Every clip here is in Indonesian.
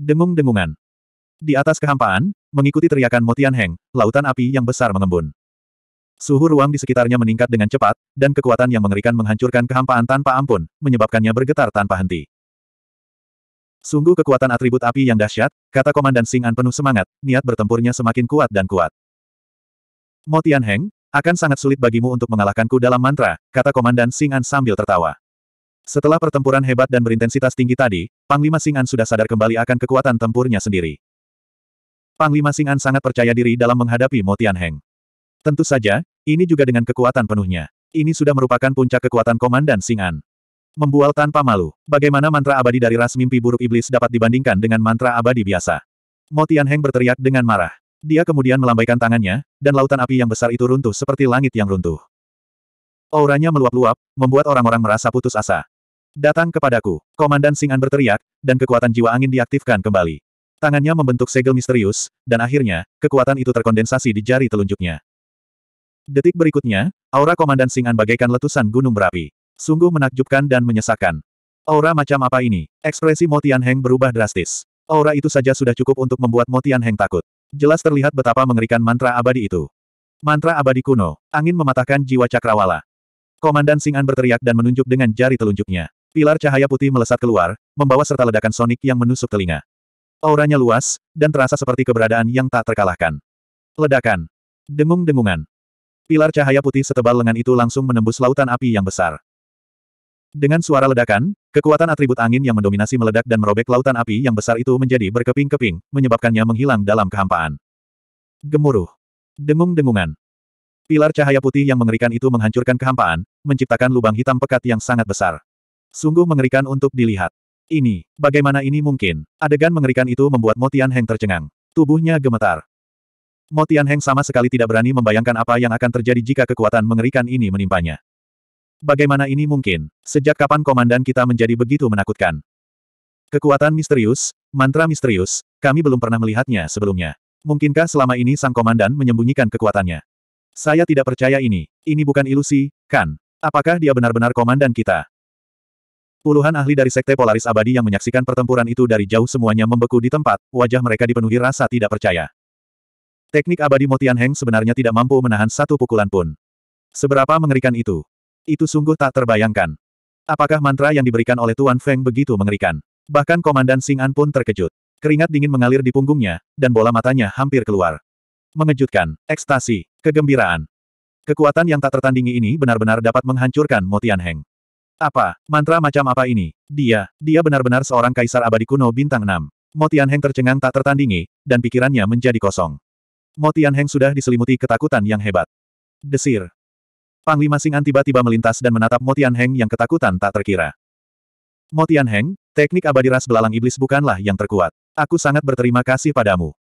dengung-dengungan Di atas kehampaan, mengikuti teriakan Motian Heng, lautan api yang besar mengembun. Suhu ruang di sekitarnya meningkat dengan cepat, dan kekuatan yang mengerikan menghancurkan kehampaan tanpa ampun, menyebabkannya bergetar tanpa henti. Sungguh kekuatan atribut api yang dahsyat, kata Komandan Singan penuh semangat, niat bertempurnya semakin kuat dan kuat. Motian Heng, akan sangat sulit bagimu untuk mengalahkanku dalam mantra, kata Komandan Singan sambil tertawa. Setelah pertempuran hebat dan berintensitas tinggi tadi, Panglima Singan sudah sadar kembali akan kekuatan tempurnya sendiri. Panglima Singan sangat percaya diri dalam menghadapi Mo Tianheng. Tentu saja, ini juga dengan kekuatan penuhnya. Ini sudah merupakan puncak kekuatan Komandan Singan. Membual tanpa malu, bagaimana mantra abadi dari ras mimpi buruk iblis dapat dibandingkan dengan mantra abadi biasa. Mo Tianheng berteriak dengan marah. Dia kemudian melambaikan tangannya, dan lautan api yang besar itu runtuh seperti langit yang runtuh. Auranya meluap-luap, membuat orang-orang merasa putus asa. Datang kepadaku. Komandan Singan berteriak, dan kekuatan jiwa angin diaktifkan kembali. Tangannya membentuk segel misterius, dan akhirnya, kekuatan itu terkondensasi di jari telunjuknya. Detik berikutnya, aura Komandan Singan bagaikan letusan gunung berapi. Sungguh menakjubkan dan menyesakkan. Aura macam apa ini? Ekspresi Motian Heng berubah drastis. Aura itu saja sudah cukup untuk membuat Motian Heng takut. Jelas terlihat betapa mengerikan mantra abadi itu. Mantra abadi kuno, angin mematahkan jiwa cakrawala. Komandan Singan berteriak dan menunjuk dengan jari telunjuknya. Pilar cahaya putih melesat keluar, membawa serta ledakan sonik yang menusuk telinga. Auranya luas, dan terasa seperti keberadaan yang tak terkalahkan. Ledakan. Dengung-dengungan. Pilar cahaya putih setebal lengan itu langsung menembus lautan api yang besar. Dengan suara ledakan, kekuatan atribut angin yang mendominasi meledak dan merobek lautan api yang besar itu menjadi berkeping-keping, menyebabkannya menghilang dalam kehampaan. Gemuruh. Dengung-dengungan. Pilar cahaya putih yang mengerikan itu menghancurkan kehampaan, menciptakan lubang hitam pekat yang sangat besar. Sungguh mengerikan untuk dilihat. Ini, bagaimana ini mungkin? Adegan mengerikan itu membuat Motian Heng tercengang. Tubuhnya gemetar. Motian Heng sama sekali tidak berani membayangkan apa yang akan terjadi jika kekuatan mengerikan ini menimpanya. Bagaimana ini mungkin? Sejak kapan komandan kita menjadi begitu menakutkan? Kekuatan misterius, mantra misterius, kami belum pernah melihatnya sebelumnya. Mungkinkah selama ini sang komandan menyembunyikan kekuatannya? Saya tidak percaya ini. Ini bukan ilusi, kan? Apakah dia benar-benar komandan kita? Puluhan ahli dari Sekte Polaris Abadi yang menyaksikan pertempuran itu dari jauh semuanya membeku di tempat, wajah mereka dipenuhi rasa tidak percaya. Teknik abadi Motian Heng sebenarnya tidak mampu menahan satu pukulan pun. Seberapa mengerikan itu? Itu sungguh tak terbayangkan. Apakah mantra yang diberikan oleh Tuan Feng begitu mengerikan? Bahkan Komandan Sing pun terkejut. Keringat dingin mengalir di punggungnya, dan bola matanya hampir keluar. Mengejutkan, ekstasi, kegembiraan. Kekuatan yang tak tertandingi ini benar-benar dapat menghancurkan Motian Heng. Apa? Mantra macam apa ini? Dia, dia benar-benar seorang kaisar abadi kuno bintang 6. Mo Heng tercengang tak tertandingi, dan pikirannya menjadi kosong. Mo Heng sudah diselimuti ketakutan yang hebat. Desir. Panglima Sing'an tiba-tiba melintas dan menatap Mo Heng yang ketakutan tak terkira. Mo Heng, teknik abadi ras belalang iblis bukanlah yang terkuat. Aku sangat berterima kasih padamu.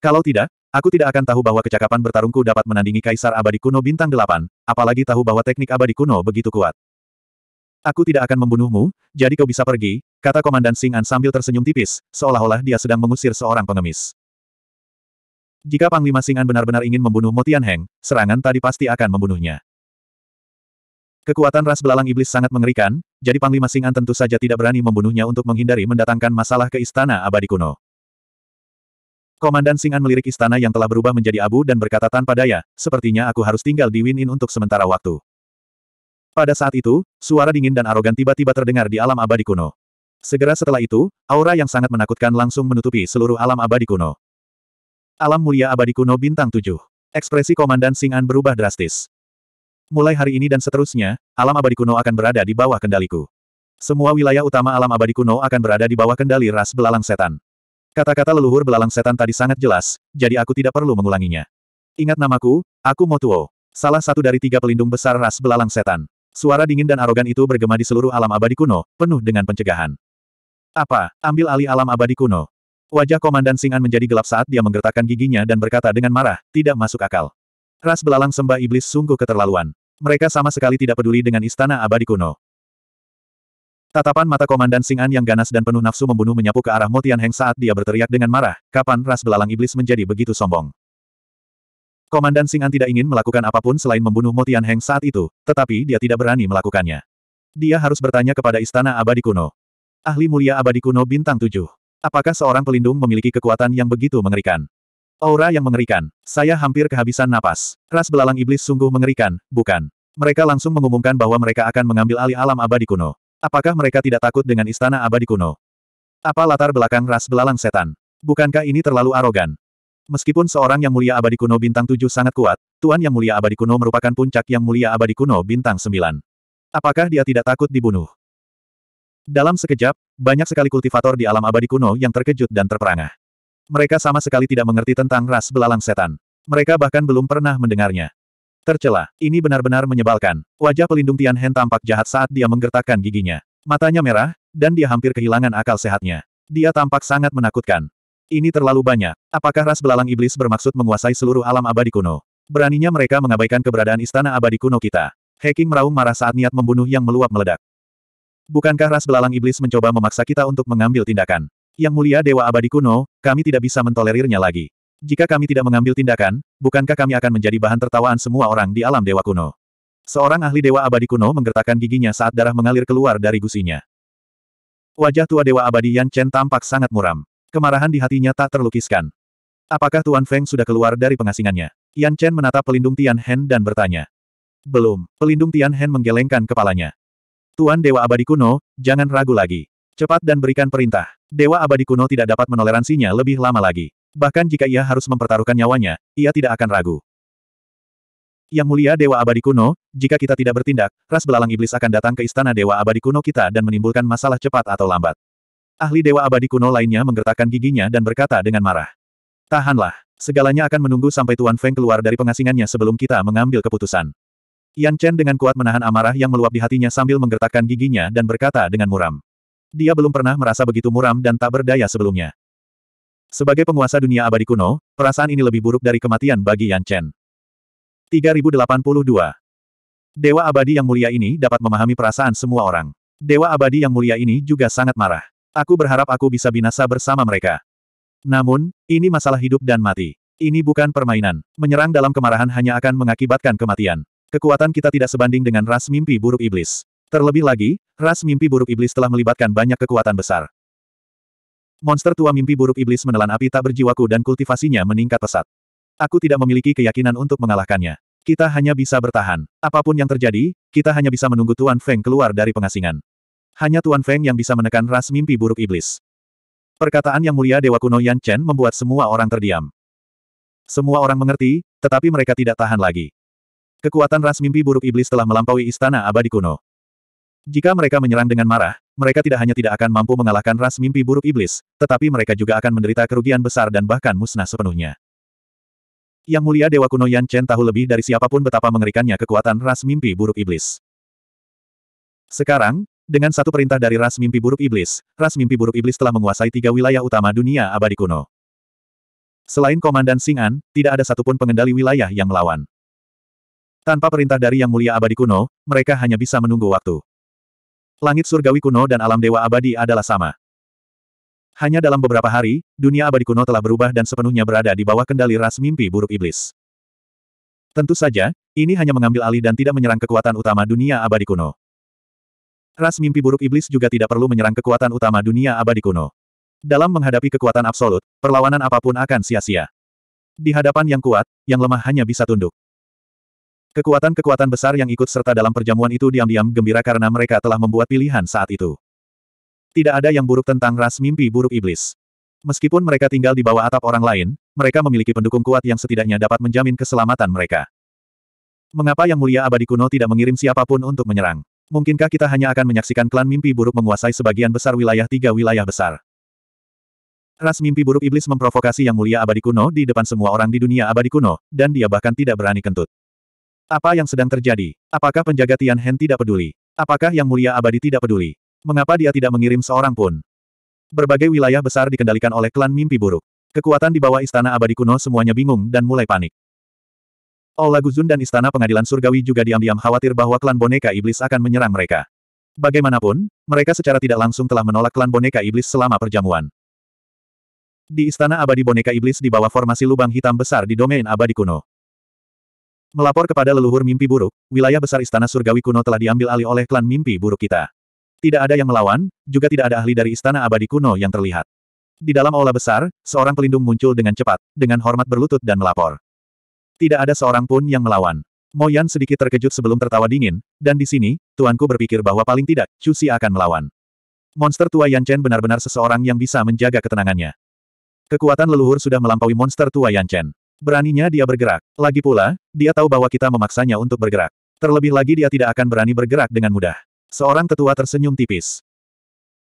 Kalau tidak, aku tidak akan tahu bahwa kecakapan bertarungku dapat menandingi kaisar abadi kuno bintang 8, apalagi tahu bahwa teknik abadi kuno begitu kuat. Aku tidak akan membunuhmu, jadi kau bisa pergi, kata Komandan Singan sambil tersenyum tipis, seolah-olah dia sedang mengusir seorang pengemis. Jika Panglima Singan benar-benar ingin membunuh Motian Heng, serangan tadi pasti akan membunuhnya. Kekuatan ras belalang iblis sangat mengerikan, jadi Panglima Singan tentu saja tidak berani membunuhnya untuk menghindari mendatangkan masalah ke istana abadi kuno. Komandan Singan melirik istana yang telah berubah menjadi abu dan berkata tanpa daya, sepertinya aku harus tinggal di Winin untuk sementara waktu. Pada saat itu, suara dingin dan arogan tiba-tiba terdengar di alam abadi kuno. Segera setelah itu, aura yang sangat menakutkan langsung menutupi seluruh alam abadi kuno. Alam mulia abadi kuno bintang 7. Ekspresi Komandan Sing'an berubah drastis. Mulai hari ini dan seterusnya, alam abadi kuno akan berada di bawah kendaliku. Semua wilayah utama alam abadi kuno akan berada di bawah kendali ras belalang setan. Kata-kata leluhur belalang setan tadi sangat jelas, jadi aku tidak perlu mengulanginya. Ingat namaku, aku Motuo, salah satu dari tiga pelindung besar ras belalang setan. Suara dingin dan arogan itu bergema di seluruh alam abadi kuno, penuh dengan pencegahan. Apa, ambil alih alam abadi kuno? Wajah Komandan Singan menjadi gelap saat dia menggertakkan giginya dan berkata dengan marah, tidak masuk akal. Ras belalang sembah iblis sungguh keterlaluan. Mereka sama sekali tidak peduli dengan istana abadi kuno. Tatapan mata Komandan Singan yang ganas dan penuh nafsu membunuh menyapu ke arah Motian Heng saat dia berteriak dengan marah, kapan ras belalang iblis menjadi begitu sombong. Komandan Sing'an tidak ingin melakukan apapun selain membunuh Motian Heng saat itu, tetapi dia tidak berani melakukannya. Dia harus bertanya kepada Istana Abadi Kuno. Ahli mulia Abadi Kuno Bintang 7. Apakah seorang pelindung memiliki kekuatan yang begitu mengerikan? Aura yang mengerikan. Saya hampir kehabisan napas. Ras belalang iblis sungguh mengerikan, bukan? Mereka langsung mengumumkan bahwa mereka akan mengambil alih alam abadi kuno. Apakah mereka tidak takut dengan istana abadi kuno? Apa latar belakang ras belalang setan? Bukankah ini terlalu arogan? Meskipun seorang yang mulia abadi kuno bintang tujuh sangat kuat, Tuan yang mulia abadi kuno merupakan puncak yang mulia abadi kuno bintang sembilan. Apakah dia tidak takut dibunuh? Dalam sekejap, banyak sekali kultivator di alam abadi kuno yang terkejut dan terperangah. Mereka sama sekali tidak mengerti tentang ras belalang setan. Mereka bahkan belum pernah mendengarnya. Tercela, ini benar-benar menyebalkan. Wajah pelindung Tian Hen tampak jahat saat dia menggertakkan giginya. Matanya merah, dan dia hampir kehilangan akal sehatnya. Dia tampak sangat menakutkan. Ini terlalu banyak. Apakah ras belalang iblis bermaksud menguasai seluruh alam abadi kuno? Beraninya mereka mengabaikan keberadaan istana abadi kuno kita. Hacking meraung marah saat niat membunuh yang meluap meledak. Bukankah ras belalang iblis mencoba memaksa kita untuk mengambil tindakan? Yang mulia Dewa Abadi Kuno, kami tidak bisa mentolerirnya lagi. Jika kami tidak mengambil tindakan, bukankah kami akan menjadi bahan tertawaan semua orang di alam Dewa Kuno? Seorang ahli Dewa Abadi Kuno menggertakkan giginya saat darah mengalir keluar dari gusinya. Wajah tua Dewa Abadi Yan Chen tampak sangat muram. Kemarahan di hatinya tak terlukiskan. Apakah Tuan Feng sudah keluar dari pengasingannya? Yan Chen menatap pelindung Tian Hen dan bertanya. Belum, pelindung Tian Hen menggelengkan kepalanya. Tuan Dewa Abadi Kuno, jangan ragu lagi. Cepat dan berikan perintah. Dewa Abadi Kuno tidak dapat menoleransinya lebih lama lagi. Bahkan jika ia harus mempertaruhkan nyawanya, ia tidak akan ragu. Yang mulia Dewa Abadi Kuno, jika kita tidak bertindak, ras belalang iblis akan datang ke istana Dewa Abadi Kuno kita dan menimbulkan masalah cepat atau lambat. Ahli Dewa Abadi kuno lainnya menggertakkan giginya dan berkata dengan marah. Tahanlah, segalanya akan menunggu sampai Tuan Feng keluar dari pengasingannya sebelum kita mengambil keputusan. Yan Chen dengan kuat menahan amarah yang meluap di hatinya sambil menggertakkan giginya dan berkata dengan muram. Dia belum pernah merasa begitu muram dan tak berdaya sebelumnya. Sebagai penguasa dunia abadi kuno, perasaan ini lebih buruk dari kematian bagi Yan Chen. 3082 Dewa abadi yang mulia ini dapat memahami perasaan semua orang. Dewa abadi yang mulia ini juga sangat marah. Aku berharap aku bisa binasa bersama mereka. Namun, ini masalah hidup dan mati. Ini bukan permainan. Menyerang dalam kemarahan hanya akan mengakibatkan kematian. Kekuatan kita tidak sebanding dengan ras mimpi buruk iblis. Terlebih lagi, ras mimpi buruk iblis telah melibatkan banyak kekuatan besar. Monster tua mimpi buruk iblis menelan api tak berjiwaku dan kultivasinya meningkat pesat. Aku tidak memiliki keyakinan untuk mengalahkannya. Kita hanya bisa bertahan. Apapun yang terjadi, kita hanya bisa menunggu Tuan Feng keluar dari pengasingan. Hanya Tuan Feng yang bisa menekan ras mimpi buruk iblis. Perkataan yang mulia Dewa kuno Yan Chen membuat semua orang terdiam. Semua orang mengerti, tetapi mereka tidak tahan lagi. Kekuatan ras mimpi buruk iblis telah melampaui istana abadi kuno. Jika mereka menyerang dengan marah, mereka tidak hanya tidak akan mampu mengalahkan ras mimpi buruk iblis, tetapi mereka juga akan menderita kerugian besar dan bahkan musnah sepenuhnya. Yang mulia Dewa kuno Yan Chen tahu lebih dari siapapun betapa mengerikannya kekuatan ras mimpi buruk iblis. Sekarang, dengan satu perintah dari ras mimpi buruk iblis, ras mimpi buruk iblis telah menguasai tiga wilayah utama dunia abadi kuno. Selain Komandan Sing'an, tidak ada satupun pengendali wilayah yang melawan. Tanpa perintah dari Yang Mulia Abadi Kuno, mereka hanya bisa menunggu waktu. Langit surgawi kuno dan alam dewa abadi adalah sama. Hanya dalam beberapa hari, dunia abadi kuno telah berubah dan sepenuhnya berada di bawah kendali ras mimpi buruk iblis. Tentu saja, ini hanya mengambil alih dan tidak menyerang kekuatan utama dunia abadi kuno. Ras mimpi buruk iblis juga tidak perlu menyerang kekuatan utama dunia abadi kuno. Dalam menghadapi kekuatan absolut, perlawanan apapun akan sia-sia. Di hadapan yang kuat, yang lemah hanya bisa tunduk. Kekuatan-kekuatan besar yang ikut serta dalam perjamuan itu diam-diam gembira karena mereka telah membuat pilihan saat itu. Tidak ada yang buruk tentang ras mimpi buruk iblis. Meskipun mereka tinggal di bawah atap orang lain, mereka memiliki pendukung kuat yang setidaknya dapat menjamin keselamatan mereka. Mengapa Yang Mulia Abadi Kuno tidak mengirim siapapun untuk menyerang? Mungkinkah kita hanya akan menyaksikan klan mimpi buruk menguasai sebagian besar wilayah tiga wilayah besar? Ras mimpi buruk iblis memprovokasi yang mulia abadi kuno di depan semua orang di dunia abadi kuno, dan dia bahkan tidak berani kentut. Apa yang sedang terjadi? Apakah penjaga Tian Hen tidak peduli? Apakah yang mulia abadi tidak peduli? Mengapa dia tidak mengirim seorang pun? Berbagai wilayah besar dikendalikan oleh klan mimpi buruk. Kekuatan di bawah istana abadi kuno semuanya bingung dan mulai panik. Ola oh, Guzun dan Istana Pengadilan Surgawi juga diam-diam khawatir bahwa klan boneka iblis akan menyerang mereka. Bagaimanapun, mereka secara tidak langsung telah menolak klan boneka iblis selama perjamuan. Di Istana Abadi Boneka Iblis di bawah formasi lubang hitam besar di domain abadi kuno. Melapor kepada leluhur mimpi buruk, wilayah besar Istana Surgawi kuno telah diambil alih oleh klan mimpi buruk kita. Tidak ada yang melawan, juga tidak ada ahli dari Istana Abadi kuno yang terlihat. Di dalam aula besar, seorang pelindung muncul dengan cepat, dengan hormat berlutut dan melapor. Tidak ada seorang pun yang melawan. Moyan sedikit terkejut sebelum tertawa dingin, dan di sini, tuanku berpikir bahwa paling tidak, Cusi akan melawan. Monster tua Yan Chen benar-benar seseorang yang bisa menjaga ketenangannya. Kekuatan leluhur sudah melampaui monster tua Yan Chen. Beraninya dia bergerak. Lagi pula, dia tahu bahwa kita memaksanya untuk bergerak. Terlebih lagi dia tidak akan berani bergerak dengan mudah. Seorang tetua tersenyum tipis.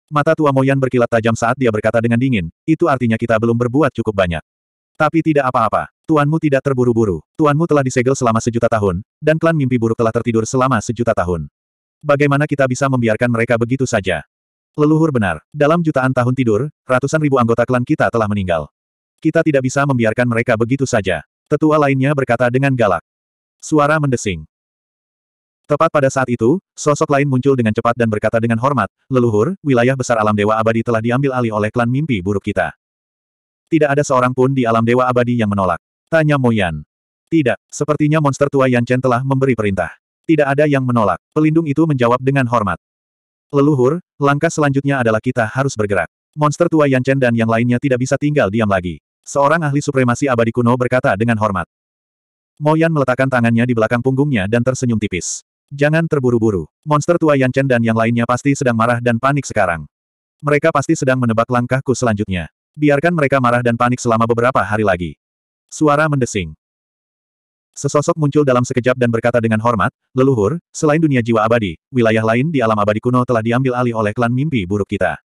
Mata tua Moyan berkilat tajam saat dia berkata dengan dingin, itu artinya kita belum berbuat cukup banyak. Tapi tidak apa-apa. Tuanmu tidak terburu-buru, tuanmu telah disegel selama sejuta tahun, dan klan mimpi buruk telah tertidur selama sejuta tahun. Bagaimana kita bisa membiarkan mereka begitu saja? Leluhur benar, dalam jutaan tahun tidur, ratusan ribu anggota klan kita telah meninggal. Kita tidak bisa membiarkan mereka begitu saja. Tetua lainnya berkata dengan galak. Suara mendesing. Tepat pada saat itu, sosok lain muncul dengan cepat dan berkata dengan hormat, leluhur, wilayah besar alam dewa abadi telah diambil alih oleh klan mimpi buruk kita. Tidak ada seorang pun di alam dewa abadi yang menolak. Tanya Moyan. Tidak, sepertinya monster tua Yan Chen telah memberi perintah. Tidak ada yang menolak. Pelindung itu menjawab dengan hormat. Leluhur, langkah selanjutnya adalah kita harus bergerak. Monster tua Yan Chen dan yang lainnya tidak bisa tinggal diam lagi. Seorang ahli supremasi abadi kuno berkata dengan hormat. Moyan meletakkan tangannya di belakang punggungnya dan tersenyum tipis. Jangan terburu-buru. Monster tua Yan Chen dan yang lainnya pasti sedang marah dan panik sekarang. Mereka pasti sedang menebak langkahku selanjutnya. Biarkan mereka marah dan panik selama beberapa hari lagi. Suara mendesing. Sesosok muncul dalam sekejap dan berkata dengan hormat, leluhur, selain dunia jiwa abadi, wilayah lain di alam abadi kuno telah diambil alih oleh klan mimpi buruk kita.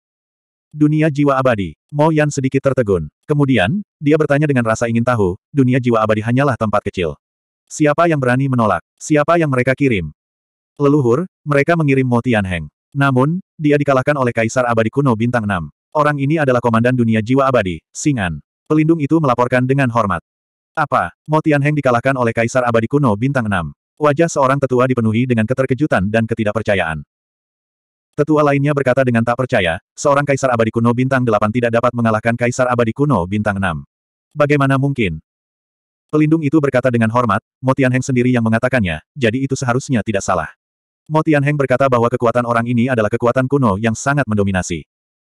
Dunia jiwa abadi. Mo Yan sedikit tertegun. Kemudian, dia bertanya dengan rasa ingin tahu, dunia jiwa abadi hanyalah tempat kecil. Siapa yang berani menolak? Siapa yang mereka kirim? Leluhur, mereka mengirim Mo Tianheng. Namun, dia dikalahkan oleh Kaisar Abadi Kuno Bintang 6. Orang ini adalah komandan dunia jiwa abadi, Singan. Pelindung itu melaporkan dengan hormat. Apa? Mo Tianheng dikalahkan oleh Kaisar Abadi Kuno Bintang 6. Wajah seorang tetua dipenuhi dengan keterkejutan dan ketidakpercayaan. Tetua lainnya berkata dengan tak percaya, seorang Kaisar Abadi Kuno Bintang 8 tidak dapat mengalahkan Kaisar Abadi Kuno Bintang 6. Bagaimana mungkin? Pelindung itu berkata dengan hormat, Mo Tianheng sendiri yang mengatakannya, jadi itu seharusnya tidak salah. Mo Tianheng berkata bahwa kekuatan orang ini adalah kekuatan kuno yang sangat mendominasi.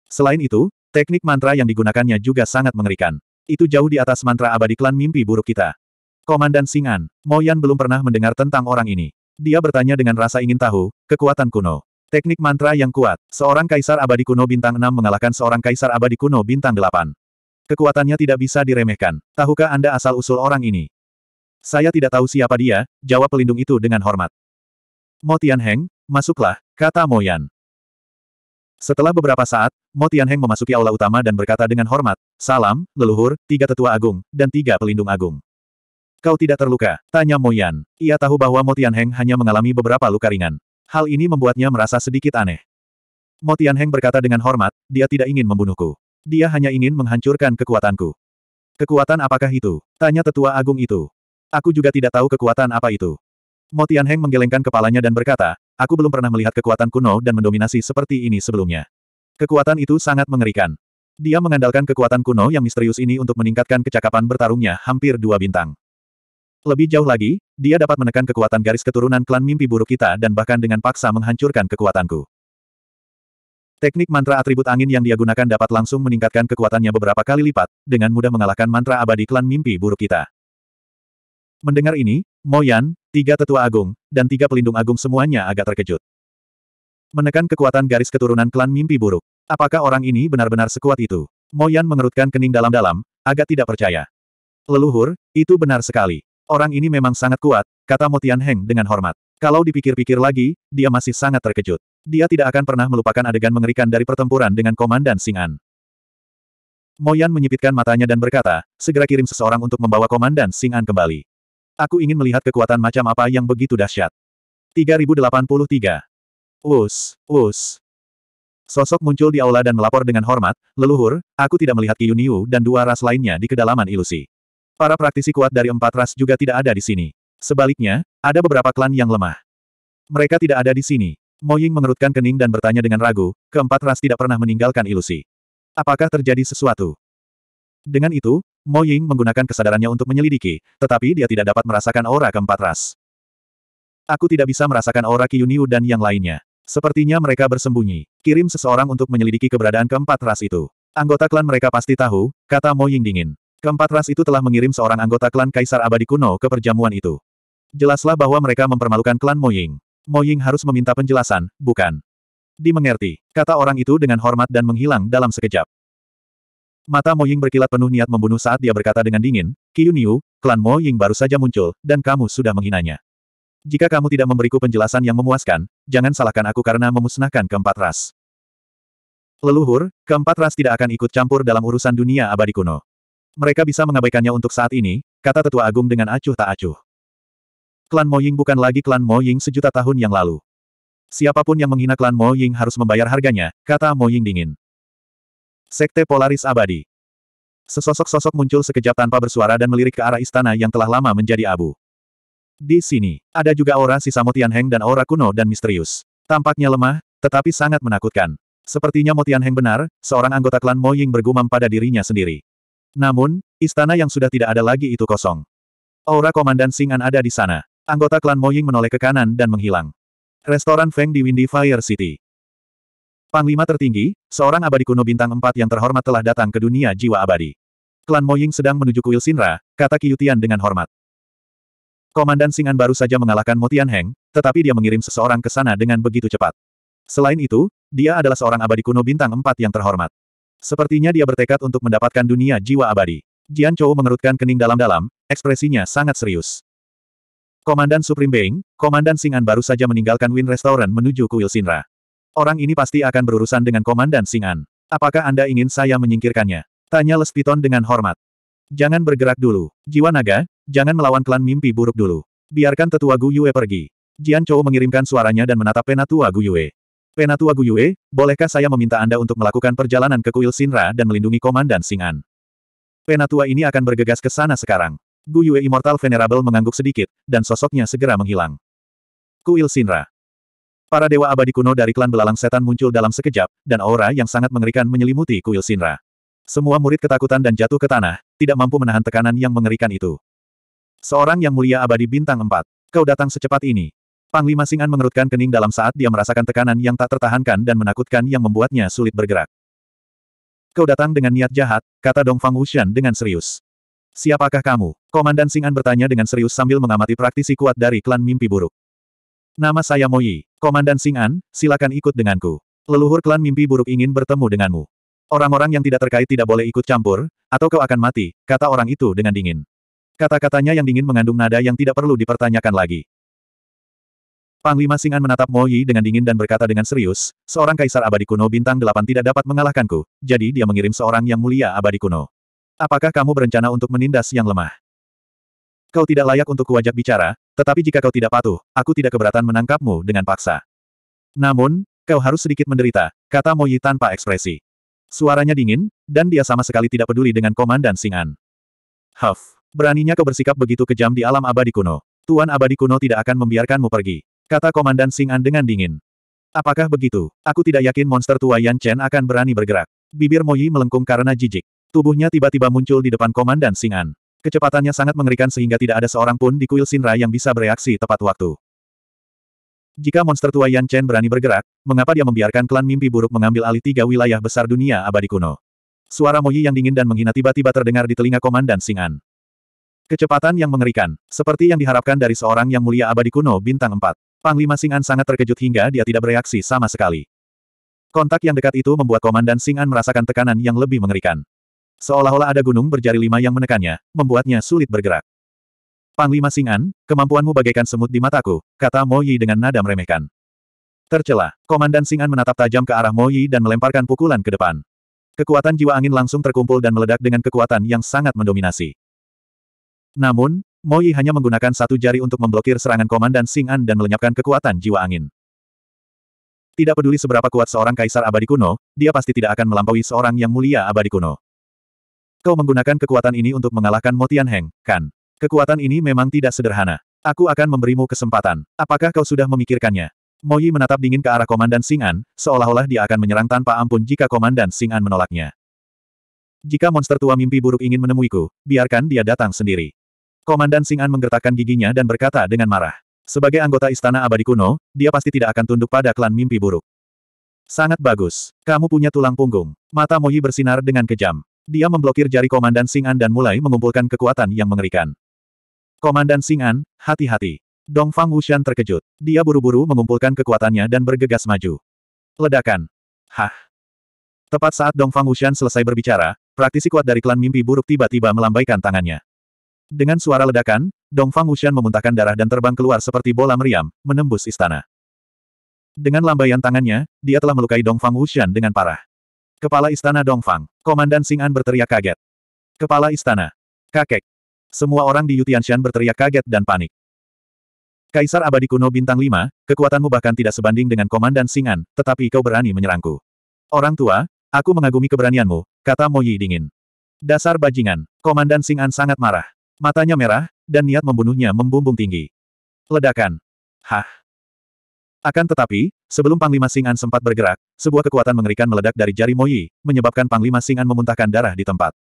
Selain itu, teknik mantra yang digunakannya juga sangat mengerikan. Itu jauh di atas mantra abadi klan mimpi buruk kita. Komandan Singan, Moyan belum pernah mendengar tentang orang ini. Dia bertanya dengan rasa ingin tahu, kekuatan kuno. Teknik mantra yang kuat, seorang kaisar abadi kuno bintang 6 mengalahkan seorang kaisar abadi kuno bintang 8. Kekuatannya tidak bisa diremehkan. Tahukah Anda asal-usul orang ini? Saya tidak tahu siapa dia, jawab pelindung itu dengan hormat. Mo Heng, masuklah, kata Moyan. Setelah beberapa saat, Mo Tianheng memasuki aula utama dan berkata dengan hormat, Salam, leluhur, tiga tetua agung, dan tiga pelindung agung. Kau tidak terluka, tanya Mo Yan. Ia tahu bahwa Mo Tianheng hanya mengalami beberapa luka ringan. Hal ini membuatnya merasa sedikit aneh. Mo Tianheng berkata dengan hormat, dia tidak ingin membunuhku. Dia hanya ingin menghancurkan kekuatanku. Kekuatan apakah itu? Tanya tetua agung itu. Aku juga tidak tahu kekuatan apa itu. Mo Tianheng menggelengkan kepalanya dan berkata, Aku belum pernah melihat kekuatan kuno dan mendominasi seperti ini sebelumnya. Kekuatan itu sangat mengerikan. Dia mengandalkan kekuatan kuno yang misterius ini untuk meningkatkan kecakapan bertarungnya hampir dua bintang. Lebih jauh lagi, dia dapat menekan kekuatan garis keturunan klan mimpi buruk kita dan bahkan dengan paksa menghancurkan kekuatanku. Teknik mantra atribut angin yang dia gunakan dapat langsung meningkatkan kekuatannya beberapa kali lipat, dengan mudah mengalahkan mantra abadi klan mimpi buruk kita. Mendengar ini, Moyan, Tiga tetua agung, dan tiga pelindung agung semuanya agak terkejut. Menekan kekuatan garis keturunan klan mimpi buruk. Apakah orang ini benar-benar sekuat itu? Moyan mengerutkan kening dalam-dalam, agak tidak percaya. Leluhur, itu benar sekali. Orang ini memang sangat kuat, kata Motian Heng dengan hormat. Kalau dipikir-pikir lagi, dia masih sangat terkejut. Dia tidak akan pernah melupakan adegan mengerikan dari pertempuran dengan Komandan Sing'an. Moyan menyipitkan matanya dan berkata, segera kirim seseorang untuk membawa Komandan Sing'an kembali. Aku ingin melihat kekuatan macam apa yang begitu dahsyat. 3083. Us, us. Sosok muncul di aula dan melapor dengan hormat, leluhur, aku tidak melihat Kiyuniu dan dua ras lainnya di kedalaman ilusi. Para praktisi kuat dari empat ras juga tidak ada di sini. Sebaliknya, ada beberapa klan yang lemah. Mereka tidak ada di sini. Moying mengerutkan kening dan bertanya dengan ragu, keempat ras tidak pernah meninggalkan ilusi. Apakah terjadi sesuatu? Dengan itu, Mo Ying menggunakan kesadarannya untuk menyelidiki, tetapi dia tidak dapat merasakan aura keempat ras. Aku tidak bisa merasakan aura Kiyuniu dan yang lainnya. Sepertinya mereka bersembunyi. Kirim seseorang untuk menyelidiki keberadaan keempat ras itu. Anggota klan mereka pasti tahu, kata Mo Ying dingin. Keempat ras itu telah mengirim seorang anggota klan Kaisar Abadi Kuno ke perjamuan itu. Jelaslah bahwa mereka mempermalukan klan Mo Ying. Mo Ying harus meminta penjelasan, bukan. Dimengerti, kata orang itu dengan hormat dan menghilang dalam sekejap. Mata Mo Ying berkilat penuh niat membunuh saat dia berkata dengan dingin, Qiu klan Mo Ying baru saja muncul, dan kamu sudah menghinanya. Jika kamu tidak memberiku penjelasan yang memuaskan, jangan salahkan aku karena memusnahkan keempat ras. Leluhur, keempat ras tidak akan ikut campur dalam urusan dunia abadi kuno. Mereka bisa mengabaikannya untuk saat ini, kata Tetua Agung dengan acuh tak acuh. Klan Mo Ying bukan lagi klan Mo Ying sejuta tahun yang lalu. Siapapun yang menghina klan Mo Ying harus membayar harganya, kata Mo Ying dingin. Sekte Polaris Abadi. Sesosok-sosok muncul sekejap tanpa bersuara dan melirik ke arah istana yang telah lama menjadi abu. Di sini, ada juga aura sisa Heng dan aura kuno dan misterius. Tampaknya lemah, tetapi sangat menakutkan. Sepertinya Motianheng benar, seorang anggota klan Mo bergumam pada dirinya sendiri. Namun, istana yang sudah tidak ada lagi itu kosong. Aura Komandan Singan ada di sana. Anggota klan Mo menoleh ke kanan dan menghilang. Restoran Feng di Windy Fire City. Panglima tertinggi, seorang abadi kuno bintang empat yang terhormat telah datang ke dunia jiwa abadi. Klan Moying sedang menuju kuil Sinra, kata Kiyutian dengan hormat. Komandan Singan baru saja mengalahkan Motian Heng, tetapi dia mengirim seseorang ke sana dengan begitu cepat. Selain itu, dia adalah seorang abadi kuno bintang empat yang terhormat. Sepertinya dia bertekad untuk mendapatkan dunia jiwa abadi. Jian Chou mengerutkan kening dalam-dalam, ekspresinya sangat serius. Komandan Supreme Being, Komandan Singan baru saja meninggalkan Win Restaurant menuju kuil Sinra. Orang ini pasti akan berurusan dengan Komandan Singan. Apakah Anda ingin saya menyingkirkannya? Tanya Lespiton dengan hormat. Jangan bergerak dulu. Jiwa naga, jangan melawan klan mimpi buruk dulu. Biarkan tetua Gu Yue pergi. Jian Chou mengirimkan suaranya dan menatap penatua Gu Yue. Penatua Gu Yue, bolehkah saya meminta Anda untuk melakukan perjalanan ke kuil Sinra dan melindungi Komandan Singan? Penatua ini akan bergegas ke sana sekarang. Gu Yue Immortal Venerable mengangguk sedikit, dan sosoknya segera menghilang. Kuil Sinra. Para dewa abadi kuno dari klan belalang setan muncul dalam sekejap, dan aura yang sangat mengerikan menyelimuti kuil Sinra. Semua murid ketakutan dan jatuh ke tanah, tidak mampu menahan tekanan yang mengerikan itu. Seorang yang mulia abadi bintang empat, kau datang secepat ini. Panglima Singan mengerutkan kening dalam saat dia merasakan tekanan yang tak tertahankan dan menakutkan yang membuatnya sulit bergerak. Kau datang dengan niat jahat, kata Dongfang Fang Wuxian dengan serius. Siapakah kamu? Komandan Singan bertanya dengan serius sambil mengamati praktisi kuat dari klan mimpi buruk. Nama saya Moyi. Komandan Sing'an, silakan ikut denganku. Leluhur klan mimpi buruk ingin bertemu denganmu. Orang-orang yang tidak terkait tidak boleh ikut campur, atau kau akan mati, kata orang itu dengan dingin. Kata-katanya yang dingin mengandung nada yang tidak perlu dipertanyakan lagi. Panglima Sing'an menatap Mo Yi dengan dingin dan berkata dengan serius, seorang kaisar abadi kuno bintang delapan tidak dapat mengalahkanku, jadi dia mengirim seorang yang mulia abadi kuno. Apakah kamu berencana untuk menindas yang lemah? Kau tidak layak untuk kuajak bicara, tetapi jika kau tidak patuh, aku tidak keberatan menangkapmu dengan paksa. Namun, kau harus sedikit menderita, kata Moyi tanpa ekspresi. Suaranya dingin, dan dia sama sekali tidak peduli dengan Komandan Singan. Huff, beraninya kau bersikap begitu kejam di alam abadi kuno. Tuan abadi kuno tidak akan membiarkanmu pergi, kata Komandan Singan dengan dingin. Apakah begitu? Aku tidak yakin monster tua Yan Chen akan berani bergerak. Bibir Moyi melengkung karena jijik. Tubuhnya tiba-tiba muncul di depan Komandan Singan. Kecepatannya sangat mengerikan sehingga tidak ada seorang pun di kuil Sinra yang bisa bereaksi tepat waktu. Jika monster tua Yan Chen berani bergerak, mengapa dia membiarkan klan mimpi buruk mengambil alih tiga wilayah besar dunia abadi kuno? Suara Moyi yang dingin dan menghina tiba-tiba terdengar di telinga Komandan Sing'an. Kecepatan yang mengerikan, seperti yang diharapkan dari seorang yang mulia abadi kuno bintang 4. Panglima Sing'an sangat terkejut hingga dia tidak bereaksi sama sekali. Kontak yang dekat itu membuat Komandan Sing'an merasakan tekanan yang lebih mengerikan. Seolah-olah ada gunung berjari lima yang menekannya, membuatnya sulit bergerak. Panglima Singan, kemampuanmu bagaikan semut di mataku, kata Mo Yi dengan nada meremehkan. Tercelah, Komandan Singan menatap tajam ke arah Mo Yi dan melemparkan pukulan ke depan. Kekuatan jiwa angin langsung terkumpul dan meledak dengan kekuatan yang sangat mendominasi. Namun, Mo Yi hanya menggunakan satu jari untuk memblokir serangan Komandan Singan dan melenyapkan kekuatan jiwa angin. Tidak peduli seberapa kuat seorang kaisar abadi kuno, dia pasti tidak akan melampaui seorang yang mulia abadi kuno. Kau menggunakan kekuatan ini untuk mengalahkan Motian Heng, kan? Kekuatan ini memang tidak sederhana. Aku akan memberimu kesempatan. Apakah kau sudah memikirkannya? Moyi menatap dingin ke arah Komandan Sing'an, seolah-olah dia akan menyerang tanpa ampun jika Komandan Sing'an menolaknya. Jika monster tua mimpi buruk ingin menemuiku, biarkan dia datang sendiri. Komandan Sing'an menggertakkan giginya dan berkata dengan marah. Sebagai anggota istana abadi kuno, dia pasti tidak akan tunduk pada klan mimpi buruk. Sangat bagus. Kamu punya tulang punggung. Mata Moyi bersinar dengan kejam. Dia memblokir jari Komandan Sing'an dan mulai mengumpulkan kekuatan yang mengerikan. Komandan Sing'an, hati-hati. Dong Fang Wushan terkejut. Dia buru-buru mengumpulkan kekuatannya dan bergegas maju. Ledakan. Hah. Tepat saat Dong Fang Wushan selesai berbicara, praktisi kuat dari klan mimpi buruk tiba-tiba melambaikan tangannya. Dengan suara ledakan, Dong Fang Wushan memuntahkan darah dan terbang keluar seperti bola meriam, menembus istana. Dengan lambaian tangannya, dia telah melukai Dong Fang Wushan dengan parah. Kepala Istana Dongfang. Komandan Sing'an berteriak kaget. Kepala Istana. Kakek. Semua orang di Yutianshan berteriak kaget dan panik. Kaisar abadi kuno bintang 5, kekuatanmu bahkan tidak sebanding dengan Komandan Sing'an, tetapi kau berani menyerangku. Orang tua, aku mengagumi keberanianmu, kata Mo Yi dingin. Dasar bajingan, Komandan Sing'an sangat marah. Matanya merah, dan niat membunuhnya membumbung tinggi. Ledakan. Hah. Akan tetapi, sebelum Panglima Sing'an sempat bergerak, sebuah kekuatan mengerikan meledak dari jari Moyi, menyebabkan Panglima Sing'an memuntahkan darah di tempat.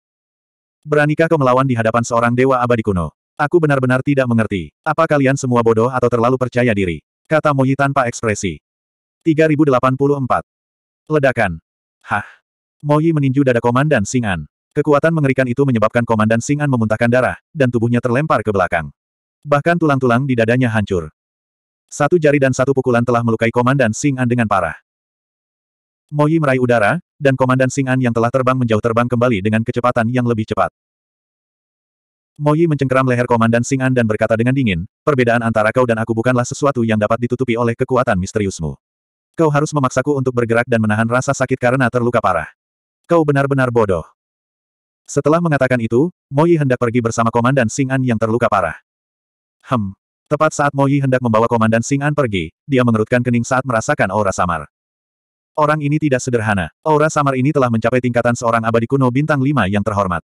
Beranikah kau melawan di hadapan seorang dewa abadi kuno? Aku benar-benar tidak mengerti. Apa kalian semua bodoh atau terlalu percaya diri? Kata Moyi tanpa ekspresi. 3084. Ledakan. Hah. Moyi meninju dada Komandan Sing'an. Kekuatan mengerikan itu menyebabkan Komandan Sing'an memuntahkan darah, dan tubuhnya terlempar ke belakang. Bahkan tulang-tulang di dadanya hancur. Satu jari dan satu pukulan telah melukai Komandan Sing dengan parah. Moyi meraih udara, dan Komandan Sing yang telah terbang menjauh terbang kembali dengan kecepatan yang lebih cepat. Moyi mencengkeram leher Komandan Sing dan berkata dengan dingin, perbedaan antara kau dan aku bukanlah sesuatu yang dapat ditutupi oleh kekuatan misteriusmu. Kau harus memaksaku untuk bergerak dan menahan rasa sakit karena terluka parah. Kau benar-benar bodoh. Setelah mengatakan itu, Moyi hendak pergi bersama Komandan Sing yang terluka parah. Hem, Tepat saat Mo Yi hendak membawa Komandan Sing An pergi, dia mengerutkan kening saat merasakan aura samar. Orang ini tidak sederhana. Aura samar ini telah mencapai tingkatan seorang abadi kuno bintang Lima yang terhormat.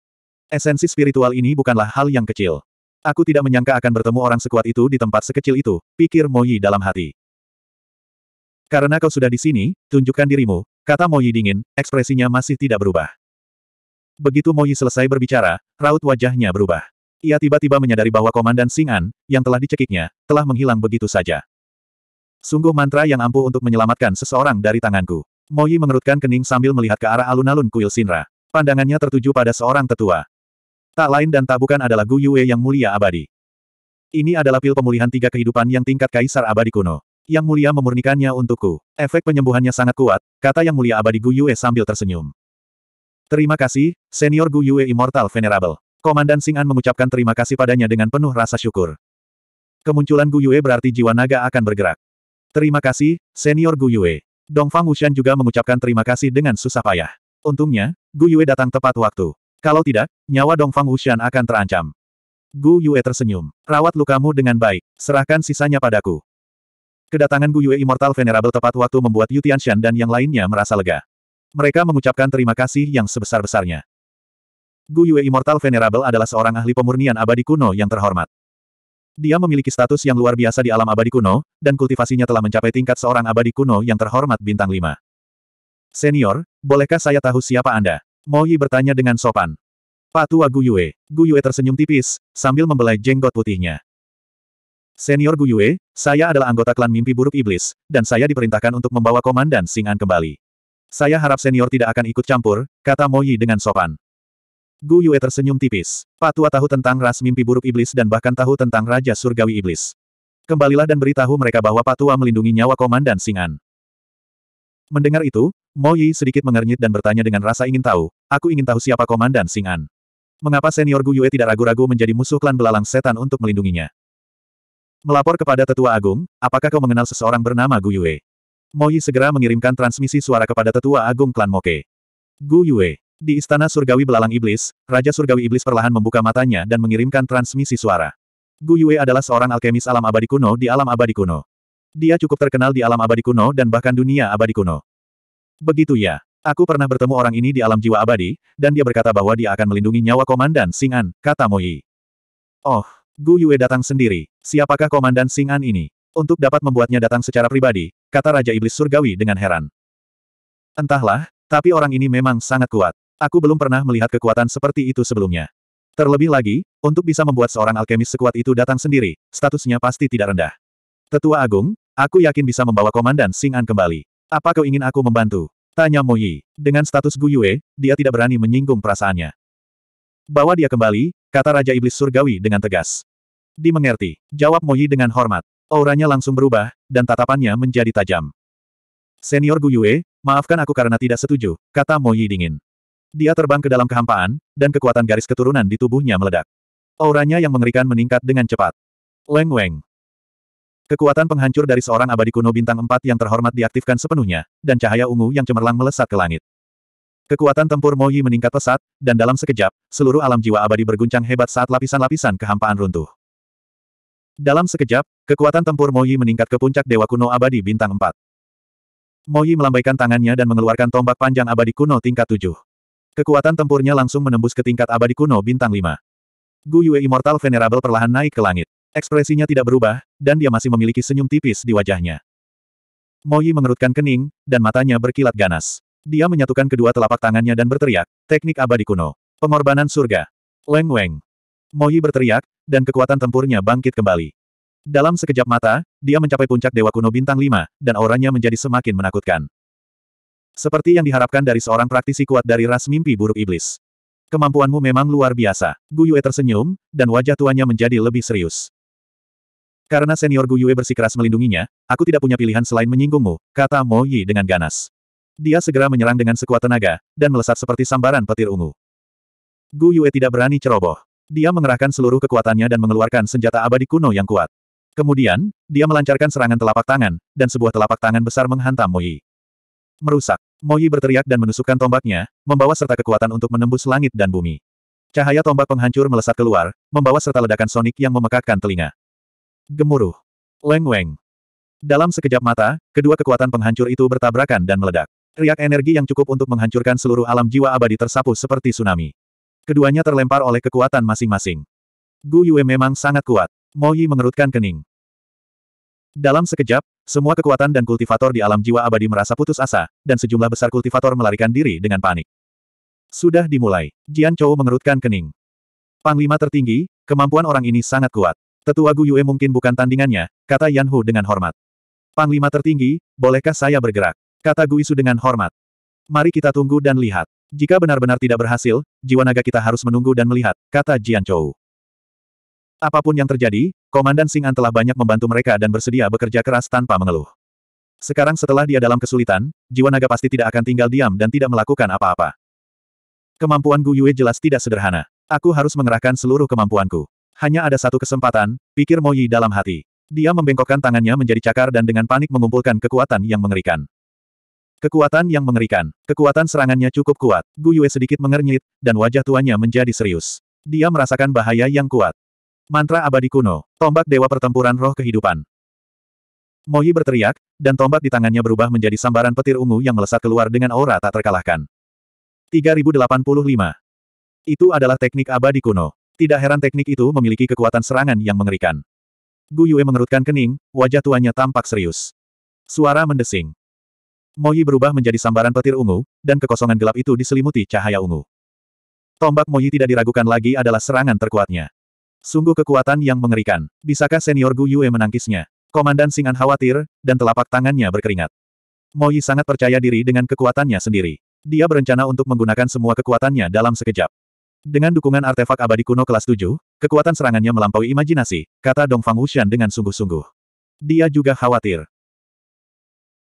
Esensi spiritual ini bukanlah hal yang kecil. Aku tidak menyangka akan bertemu orang sekuat itu di tempat sekecil itu, pikir Mo Yi dalam hati. Karena kau sudah di sini, tunjukkan dirimu, kata Mo Yi dingin, ekspresinya masih tidak berubah. Begitu Mo Yi selesai berbicara, raut wajahnya berubah. Ia tiba-tiba menyadari bahwa Komandan Sing'an, yang telah dicekiknya, telah menghilang begitu saja. Sungguh mantra yang ampuh untuk menyelamatkan seseorang dari tanganku. Moyi mengerutkan kening sambil melihat ke arah alun-alun kuil Sinra. Pandangannya tertuju pada seorang tetua. Tak lain dan tak bukan adalah Gu Yue yang mulia abadi. Ini adalah pil pemulihan tiga kehidupan yang tingkat kaisar abadi kuno. Yang mulia memurnikannya untukku. Efek penyembuhannya sangat kuat, kata yang mulia abadi Gu Yue sambil tersenyum. Terima kasih, senior Gu Yue Immortal Venerable. Komandan Sing'an mengucapkan terima kasih padanya dengan penuh rasa syukur. Kemunculan Gu Yue berarti jiwa naga akan bergerak. Terima kasih, senior Gu Yue. Dongfang Wushan juga mengucapkan terima kasih dengan susah payah. Untungnya, Gu Yue datang tepat waktu. Kalau tidak, nyawa Dongfang Wushan akan terancam. Gu Yue tersenyum. Rawat lukamu dengan baik. Serahkan sisanya padaku. Kedatangan Gu Yue Immortal Venerable tepat waktu membuat Yu Shan dan yang lainnya merasa lega. Mereka mengucapkan terima kasih yang sebesar-besarnya. Gu Yue Immortal Venerable adalah seorang ahli pemurnian abadi kuno yang terhormat. Dia memiliki status yang luar biasa di alam abadi kuno, dan kultivasinya telah mencapai tingkat seorang abadi kuno yang terhormat bintang lima. Senior, bolehkah saya tahu siapa Anda? Mo Yi bertanya dengan sopan. Pak Tua Gu Yue. Gu Yue tersenyum tipis, sambil membelai jenggot putihnya. Senior Gu Yue, saya adalah anggota klan mimpi buruk iblis, dan saya diperintahkan untuk membawa Komandan Singan kembali. Saya harap senior tidak akan ikut campur, kata Mo Yi dengan sopan. Gu Yue tersenyum tipis. Patua tahu tentang ras mimpi buruk iblis dan bahkan tahu tentang Raja Surgawi Iblis. Kembalilah dan beritahu mereka bahwa Patua Tua melindungi nyawa Komandan Singan. Mendengar itu, Mo Yi sedikit mengernyit dan bertanya dengan rasa ingin tahu, aku ingin tahu siapa Komandan Singan. Mengapa senior Gu Yue tidak ragu-ragu menjadi musuh klan belalang setan untuk melindunginya? Melapor kepada Tetua Agung, apakah kau mengenal seseorang bernama Gu Yue? Mo Yi segera mengirimkan transmisi suara kepada Tetua Agung Klan Moke. Gu Yue. Di istana surgawi belalang iblis, Raja Surgawi Iblis perlahan membuka matanya dan mengirimkan transmisi suara. Gu Yue adalah seorang alkemis alam abadi kuno di alam abadi kuno. Dia cukup terkenal di alam abadi kuno dan bahkan dunia abadi kuno. Begitu ya. Aku pernah bertemu orang ini di alam jiwa abadi, dan dia berkata bahwa dia akan melindungi nyawa Komandan Singan, kata Moi. Oh, Gu Yue datang sendiri. Siapakah Komandan Singan ini? Untuk dapat membuatnya datang secara pribadi, kata Raja Iblis Surgawi dengan heran. Entahlah, tapi orang ini memang sangat kuat. Aku belum pernah melihat kekuatan seperti itu sebelumnya. Terlebih lagi, untuk bisa membuat seorang alkemis sekuat itu datang sendiri, statusnya pasti tidak rendah. Tetua Agung, aku yakin bisa membawa Komandan Sing'an kembali. Apa kau ingin aku membantu? Tanya Mo Yi. Dengan status Gu Yue, dia tidak berani menyinggung perasaannya. Bawa dia kembali, kata Raja Iblis Surgawi dengan tegas. Dimengerti, jawab Mo Yi dengan hormat. Auranya langsung berubah, dan tatapannya menjadi tajam. Senior Gu Yue, maafkan aku karena tidak setuju, kata Mo Yi dingin. Dia terbang ke dalam kehampaan, dan kekuatan garis keturunan di tubuhnya meledak. Auranya yang mengerikan meningkat dengan cepat. Leng Weng. Kekuatan penghancur dari seorang abadi kuno bintang empat yang terhormat diaktifkan sepenuhnya, dan cahaya ungu yang cemerlang melesat ke langit. Kekuatan tempur Moyi meningkat pesat, dan dalam sekejap, seluruh alam jiwa abadi berguncang hebat saat lapisan-lapisan kehampaan runtuh. Dalam sekejap, kekuatan tempur Moyi meningkat ke puncak Dewa Kuno Abadi Bintang 4. Moyi melambaikan tangannya dan mengeluarkan tombak panjang abadi kuno tingkat 7. Kekuatan tempurnya langsung menembus ke tingkat abadi kuno bintang 5. Gu Yue Immortal Venerable perlahan naik ke langit. Ekspresinya tidak berubah, dan dia masih memiliki senyum tipis di wajahnya. Mo Yi mengerutkan kening, dan matanya berkilat ganas. Dia menyatukan kedua telapak tangannya dan berteriak, teknik abadi kuno. Pengorbanan surga. Weng Weng. Yi berteriak, dan kekuatan tempurnya bangkit kembali. Dalam sekejap mata, dia mencapai puncak Dewa Kuno Bintang 5, dan auranya menjadi semakin menakutkan. Seperti yang diharapkan dari seorang praktisi kuat dari ras mimpi buruk iblis. Kemampuanmu memang luar biasa. Guyue tersenyum, dan wajah tuanya menjadi lebih serius. Karena senior Guyue bersikeras melindunginya, aku tidak punya pilihan selain menyinggungmu, kata Mo Yi dengan ganas. Dia segera menyerang dengan sekuat tenaga, dan melesat seperti sambaran petir ungu. Guyue tidak berani ceroboh. Dia mengerahkan seluruh kekuatannya dan mengeluarkan senjata abadi kuno yang kuat. Kemudian, dia melancarkan serangan telapak tangan, dan sebuah telapak tangan besar menghantam Mo Yi. Merusak. Moyi berteriak dan menusukkan tombaknya, membawa serta kekuatan untuk menembus langit dan bumi. Cahaya tombak penghancur melesat keluar, membawa serta ledakan sonik yang memekakkan telinga. Gemuruh. Leng Weng. Dalam sekejap mata, kedua kekuatan penghancur itu bertabrakan dan meledak. Riak energi yang cukup untuk menghancurkan seluruh alam jiwa abadi tersapu seperti tsunami. Keduanya terlempar oleh kekuatan masing-masing. Gu Yue memang sangat kuat. Mo Yi mengerutkan kening. Dalam sekejap, semua kekuatan dan kultivator di alam jiwa abadi merasa putus asa, dan sejumlah besar kultivator melarikan diri dengan panik. Sudah dimulai. Jian Chou mengerutkan kening. Panglima tertinggi, kemampuan orang ini sangat kuat. Tetua Gu Yue mungkin bukan tandingannya, kata Yan Hu dengan hormat. Panglima tertinggi, bolehkah saya bergerak? Kata Gu Isu dengan hormat. Mari kita tunggu dan lihat. Jika benar-benar tidak berhasil, jiwa naga kita harus menunggu dan melihat, kata Jian Chou. Apapun yang terjadi, Komandan Sing'an telah banyak membantu mereka dan bersedia bekerja keras tanpa mengeluh. Sekarang setelah dia dalam kesulitan, jiwa naga pasti tidak akan tinggal diam dan tidak melakukan apa-apa. Kemampuan Gu Yue jelas tidak sederhana. Aku harus mengerahkan seluruh kemampuanku. Hanya ada satu kesempatan, pikir Moyi dalam hati. Dia membengkokkan tangannya menjadi cakar dan dengan panik mengumpulkan kekuatan yang mengerikan. Kekuatan yang mengerikan. Kekuatan serangannya cukup kuat. Gu Yue sedikit mengernyit, dan wajah tuanya menjadi serius. Dia merasakan bahaya yang kuat. Mantra abadi kuno, tombak dewa pertempuran roh kehidupan. Moyi berteriak, dan tombak di tangannya berubah menjadi sambaran petir ungu yang melesat keluar dengan aura tak terkalahkan. 3085. Itu adalah teknik abadi kuno. Tidak heran teknik itu memiliki kekuatan serangan yang mengerikan. Gu Yue mengerutkan kening, wajah tuanya tampak serius. Suara mendesing. Moyi berubah menjadi sambaran petir ungu, dan kekosongan gelap itu diselimuti cahaya ungu. Tombak Moyi tidak diragukan lagi adalah serangan terkuatnya. Sungguh kekuatan yang mengerikan. Bisakah senior Gu Yue menangkisnya? Komandan Singan khawatir, dan telapak tangannya berkeringat. Mo Yi sangat percaya diri dengan kekuatannya sendiri. Dia berencana untuk menggunakan semua kekuatannya dalam sekejap. Dengan dukungan artefak abadi kuno kelas 7, kekuatan serangannya melampaui imajinasi, kata Dongfang Fang Wuxian dengan sungguh-sungguh. Dia juga khawatir.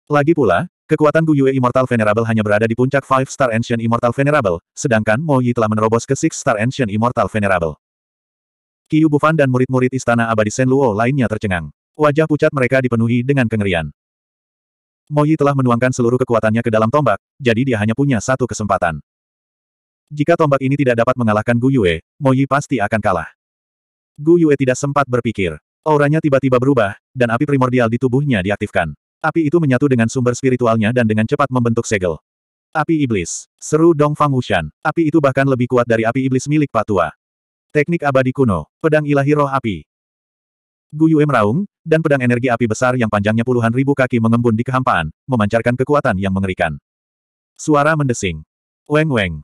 Lagi pula, kekuatan Gu Yue Immortal Venerable hanya berada di puncak Five Star Ancient Immortal Venerable, sedangkan Mo Yi telah menerobos ke Six Star Ancient Immortal Venerable. Qiu Bufan dan murid-murid istana abadi Luo lainnya tercengang. Wajah pucat mereka dipenuhi dengan kengerian. Mo Yi telah menuangkan seluruh kekuatannya ke dalam tombak, jadi dia hanya punya satu kesempatan. Jika tombak ini tidak dapat mengalahkan Gu Yue, Mo Yi pasti akan kalah. Gu Yue tidak sempat berpikir. Auranya tiba-tiba berubah, dan api primordial di tubuhnya diaktifkan. Api itu menyatu dengan sumber spiritualnya dan dengan cepat membentuk segel. Api iblis. Seru Dong Fang Wushan. Api itu bahkan lebih kuat dari api iblis milik Patua. Teknik abadi kuno, pedang ilahi roh api. Guyue meraung, dan pedang energi api besar yang panjangnya puluhan ribu kaki mengembun di kehampaan, memancarkan kekuatan yang mengerikan. Suara mendesing. Weng-weng.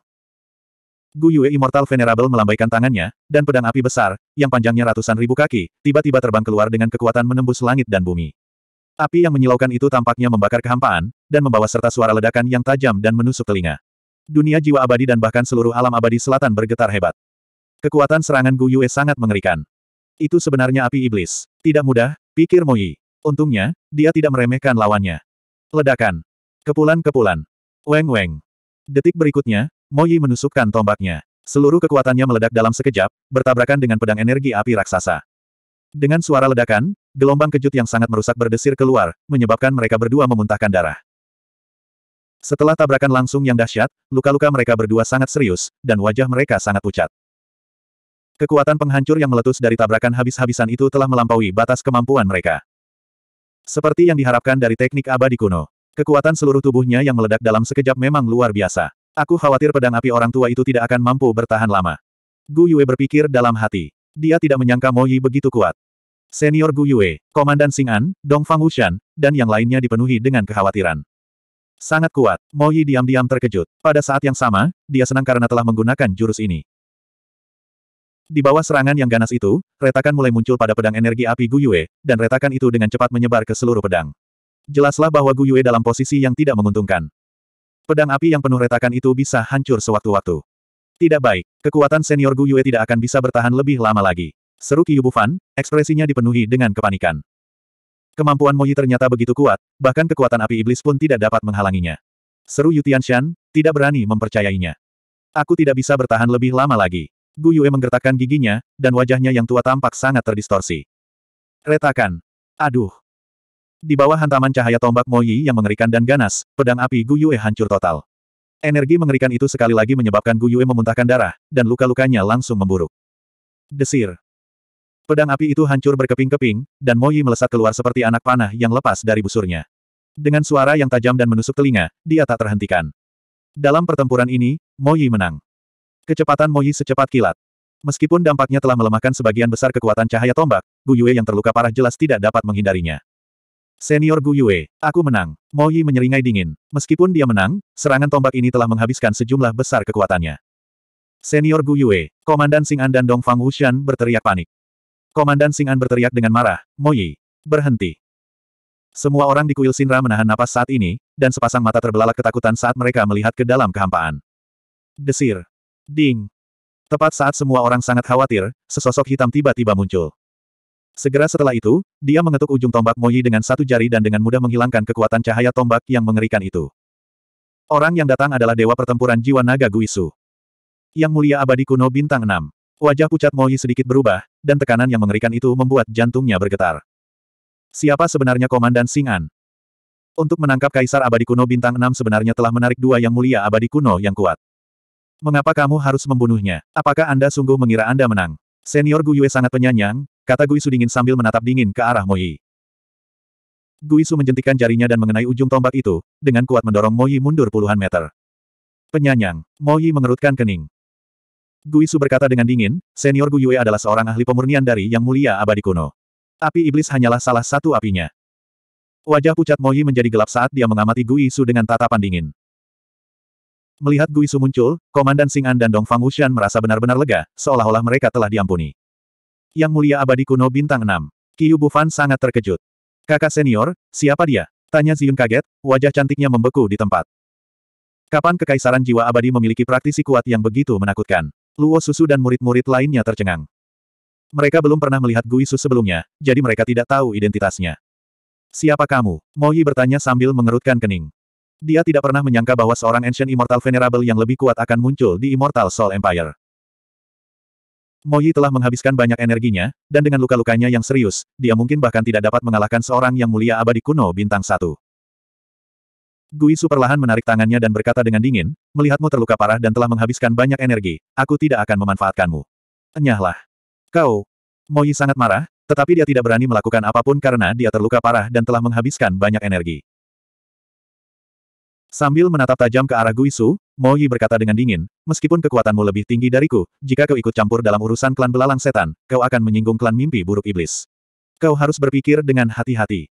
Guyue Immortal Venerable melambaikan tangannya, dan pedang api besar, yang panjangnya ratusan ribu kaki, tiba-tiba terbang keluar dengan kekuatan menembus langit dan bumi. Api yang menyilaukan itu tampaknya membakar kehampaan, dan membawa serta suara ledakan yang tajam dan menusuk telinga. Dunia jiwa abadi dan bahkan seluruh alam abadi selatan bergetar hebat. Kekuatan serangan Gu Yue sangat mengerikan. Itu sebenarnya api iblis. Tidak mudah, pikir Mo Yi. Untungnya, dia tidak meremehkan lawannya. Ledakan. Kepulan-kepulan. Weng-weng. Detik berikutnya, Mo Yi menusukkan tombaknya. Seluruh kekuatannya meledak dalam sekejap, bertabrakan dengan pedang energi api raksasa. Dengan suara ledakan, gelombang kejut yang sangat merusak berdesir keluar, menyebabkan mereka berdua memuntahkan darah. Setelah tabrakan langsung yang dahsyat, luka-luka mereka berdua sangat serius, dan wajah mereka sangat pucat. Kekuatan penghancur yang meletus dari tabrakan habis-habisan itu telah melampaui batas kemampuan mereka. Seperti yang diharapkan dari teknik abadi kuno, kekuatan seluruh tubuhnya yang meledak dalam sekejap memang luar biasa. Aku khawatir pedang api orang tua itu tidak akan mampu bertahan lama. Gu Yue berpikir dalam hati. Dia tidak menyangka Mo Yi begitu kuat. Senior Gu Yue, Komandan Xing'an, Dong Fang Wushan, dan yang lainnya dipenuhi dengan kekhawatiran. Sangat kuat, Mo Yi diam-diam terkejut. Pada saat yang sama, dia senang karena telah menggunakan jurus ini. Di bawah serangan yang ganas itu, retakan mulai muncul pada pedang energi api Guyue, dan retakan itu dengan cepat menyebar ke seluruh pedang. Jelaslah bahwa Guyue dalam posisi yang tidak menguntungkan. Pedang api yang penuh retakan itu bisa hancur sewaktu-waktu. Tidak baik, kekuatan senior Guyue tidak akan bisa bertahan lebih lama lagi. Seru Kiyu Fan, ekspresinya dipenuhi dengan kepanikan. Kemampuan Moyi ternyata begitu kuat, bahkan kekuatan api iblis pun tidak dapat menghalanginya. Seru Yutian Shan, tidak berani mempercayainya. Aku tidak bisa bertahan lebih lama lagi. Gu Yue menggertakkan giginya, dan wajahnya yang tua tampak sangat terdistorsi. Retakan. Aduh. Di bawah hantaman cahaya tombak Moyi yang mengerikan dan ganas, pedang api Gu Yue hancur total. Energi mengerikan itu sekali lagi menyebabkan Gu Yue memuntahkan darah, dan luka-lukanya langsung memburuk. Desir. Pedang api itu hancur berkeping-keping, dan Moyi melesat keluar seperti anak panah yang lepas dari busurnya. Dengan suara yang tajam dan menusuk telinga, dia tak terhentikan. Dalam pertempuran ini, Moyi menang. Kecepatan Moyi secepat kilat. Meskipun dampaknya telah melemahkan sebagian besar kekuatan cahaya tombak, Gu Yue yang terluka parah jelas tidak dapat menghindarinya. Senior Gu Yue, aku menang. Moyi menyeringai dingin. Meskipun dia menang, serangan tombak ini telah menghabiskan sejumlah besar kekuatannya. Senior Gu Yue, Komandan Sing'an dan Dong Fang Wuxian berteriak panik. Komandan Sing'an berteriak dengan marah, Moyi, berhenti. Semua orang di kuil Sinra menahan napas saat ini, dan sepasang mata terbelalak ketakutan saat mereka melihat ke dalam kehampaan. Desir, Ding! Tepat saat semua orang sangat khawatir, sesosok hitam tiba-tiba muncul. Segera setelah itu, dia mengetuk ujung tombak Moyi dengan satu jari dan dengan mudah menghilangkan kekuatan cahaya tombak yang mengerikan itu. Orang yang datang adalah dewa pertempuran jiwa naga Guisu. Yang mulia abadi kuno bintang 6. Wajah pucat Moyi sedikit berubah, dan tekanan yang mengerikan itu membuat jantungnya bergetar. Siapa sebenarnya Komandan Singan? Untuk menangkap Kaisar abadi kuno bintang 6 sebenarnya telah menarik dua yang mulia abadi kuno yang kuat. Mengapa kamu harus membunuhnya? Apakah Anda sungguh mengira Anda menang? Senior Gu Yue sangat penyanyang, kata Gu Yisu dingin sambil menatap dingin ke arah Moyi. Yisu menjentikan jarinya dan mengenai ujung tombak itu, dengan kuat mendorong Moyi mundur puluhan meter. Penyanyang, Moyi mengerutkan kening. Gu Yisu berkata dengan dingin, senior Gu Yue adalah seorang ahli pemurnian dari Yang Mulia Abadi Kuno. Api iblis hanyalah salah satu apinya. Wajah pucat Moyi menjadi gelap saat dia mengamati Gu Yisu dengan tatapan dingin. Melihat Guisu muncul, Komandan Singan dan Dong Fang Wuxian merasa benar-benar lega, seolah-olah mereka telah diampuni. Yang Mulia Abadi Kuno Bintang 6. Qiu Bufan sangat terkejut. Kakak senior, siapa dia? Tanya Ziyun kaget, wajah cantiknya membeku di tempat. Kapan Kekaisaran Jiwa Abadi memiliki praktisi kuat yang begitu menakutkan? Luo Susu dan murid-murid lainnya tercengang. Mereka belum pernah melihat Guisu sebelumnya, jadi mereka tidak tahu identitasnya. Siapa kamu? Mo Yi bertanya sambil mengerutkan kening. Dia tidak pernah menyangka bahwa seorang Ancient Immortal Venerable yang lebih kuat akan muncul di Immortal Soul Empire. Moyi telah menghabiskan banyak energinya, dan dengan luka-lukanya yang serius, dia mungkin bahkan tidak dapat mengalahkan seorang yang mulia abadi kuno bintang satu. Gui Su perlahan menarik tangannya dan berkata dengan dingin, melihatmu terluka parah dan telah menghabiskan banyak energi, aku tidak akan memanfaatkanmu. Enyahlah. Kau. Moyi sangat marah, tetapi dia tidak berani melakukan apapun karena dia terluka parah dan telah menghabiskan banyak energi. Sambil menatap tajam ke arah Guisu, Mo Yi berkata dengan dingin, meskipun kekuatanmu lebih tinggi dariku, jika kau ikut campur dalam urusan klan belalang setan, kau akan menyinggung klan mimpi buruk iblis. Kau harus berpikir dengan hati-hati.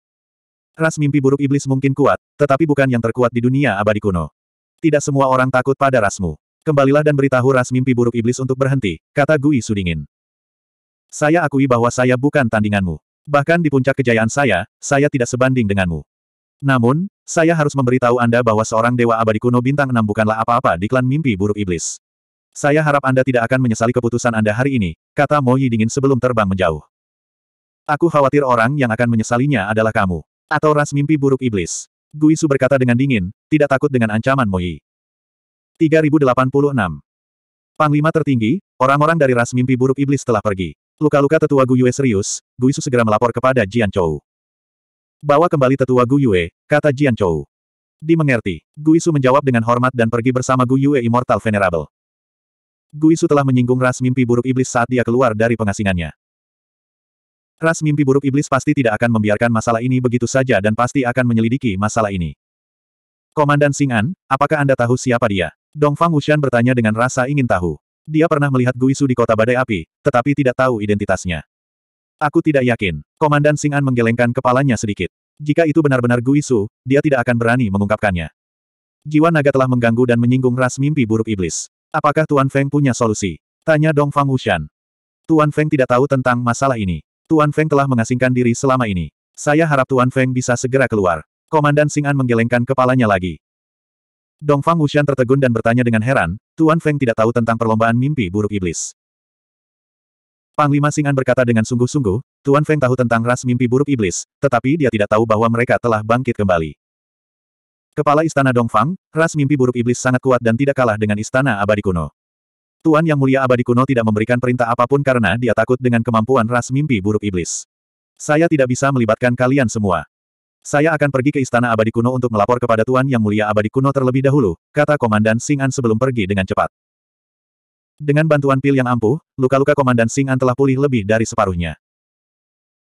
Ras mimpi buruk iblis mungkin kuat, tetapi bukan yang terkuat di dunia abadi kuno. Tidak semua orang takut pada rasmu. Kembalilah dan beritahu ras mimpi buruk iblis untuk berhenti, kata Gui dingin. Saya akui bahwa saya bukan tandinganmu. Bahkan di puncak kejayaan saya, saya tidak sebanding denganmu. Namun, saya harus memberitahu Anda bahwa seorang dewa abadi kuno bintang enam bukanlah apa-apa di klan mimpi buruk iblis. Saya harap Anda tidak akan menyesali keputusan Anda hari ini, kata Mo Yi dingin sebelum terbang menjauh. Aku khawatir orang yang akan menyesalinya adalah kamu. Atau ras mimpi buruk iblis. Gui Su berkata dengan dingin, tidak takut dengan ancaman Mo Yi. 3086. Panglima tertinggi, orang-orang dari ras mimpi buruk iblis telah pergi. Luka-luka tetua Gu Yue serius, Gui segera melapor kepada Jian Chou. Bawa kembali tetua Gu Yue, kata Jian Chou. Dimengerti. Guisu menjawab dengan hormat dan pergi bersama Gu Yue Immortal Venerable. Guisu telah menyinggung ras mimpi buruk iblis saat dia keluar dari pengasingannya. Ras mimpi buruk iblis pasti tidak akan membiarkan masalah ini begitu saja dan pasti akan menyelidiki masalah ini. Komandan Sing'an, apakah Anda tahu siapa dia? Dong Dongfang Wushan bertanya dengan rasa ingin tahu. Dia pernah melihat Guisu di kota badai api, tetapi tidak tahu identitasnya. Aku tidak yakin. Komandan Sing'an menggelengkan kepalanya sedikit. Jika itu benar-benar Guisu, dia tidak akan berani mengungkapkannya. Jiwa naga telah mengganggu dan menyinggung ras mimpi buruk iblis. Apakah Tuan Feng punya solusi? Tanya Dong Fang Wushan. Tuan Feng tidak tahu tentang masalah ini. Tuan Feng telah mengasingkan diri selama ini. Saya harap Tuan Feng bisa segera keluar. Komandan Sing'an menggelengkan kepalanya lagi. Dong Fang Wushan tertegun dan bertanya dengan heran, Tuan Feng tidak tahu tentang perlombaan mimpi buruk iblis. Panglima Singan berkata dengan sungguh-sungguh, Tuan Feng tahu tentang ras mimpi buruk iblis, tetapi dia tidak tahu bahwa mereka telah bangkit kembali. Kepala Istana Dongfang, ras mimpi buruk iblis sangat kuat dan tidak kalah dengan Istana Abadi Kuno. Tuan Yang Mulia Abadi Kuno tidak memberikan perintah apapun karena dia takut dengan kemampuan ras mimpi buruk iblis. Saya tidak bisa melibatkan kalian semua. Saya akan pergi ke Istana Abadi Kuno untuk melapor kepada Tuan Yang Mulia Abadi Kuno terlebih dahulu, kata Komandan Singan sebelum pergi dengan cepat. Dengan bantuan pil yang ampuh, luka-luka Komandan Singan telah pulih lebih dari separuhnya.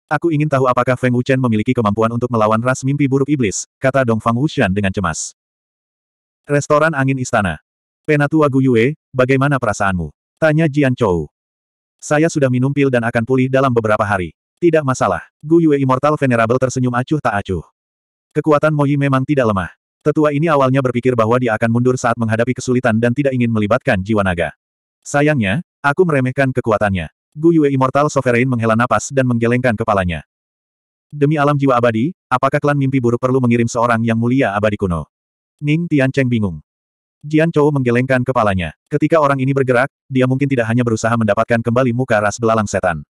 Aku ingin tahu apakah Feng Wuchen memiliki kemampuan untuk melawan ras mimpi buruk iblis, kata Dong Fang Wuxian dengan cemas. Restoran Angin Istana. Penatua Guyue, bagaimana perasaanmu? Tanya Jian Chou. Saya sudah minum pil dan akan pulih dalam beberapa hari. Tidak masalah. Guyue Immortal Venerable tersenyum acuh tak acuh. Kekuatan Moyi memang tidak lemah. Tetua ini awalnya berpikir bahwa dia akan mundur saat menghadapi kesulitan dan tidak ingin melibatkan jiwa naga. Sayangnya, aku meremehkan kekuatannya. Gu Yue Immortal Sovereign menghela napas dan menggelengkan kepalanya. Demi alam jiwa abadi, apakah klan mimpi buruk perlu mengirim seorang yang mulia abadi kuno? Ning Tian Cheng bingung. Jian Chou menggelengkan kepalanya. Ketika orang ini bergerak, dia mungkin tidak hanya berusaha mendapatkan kembali muka ras belalang setan.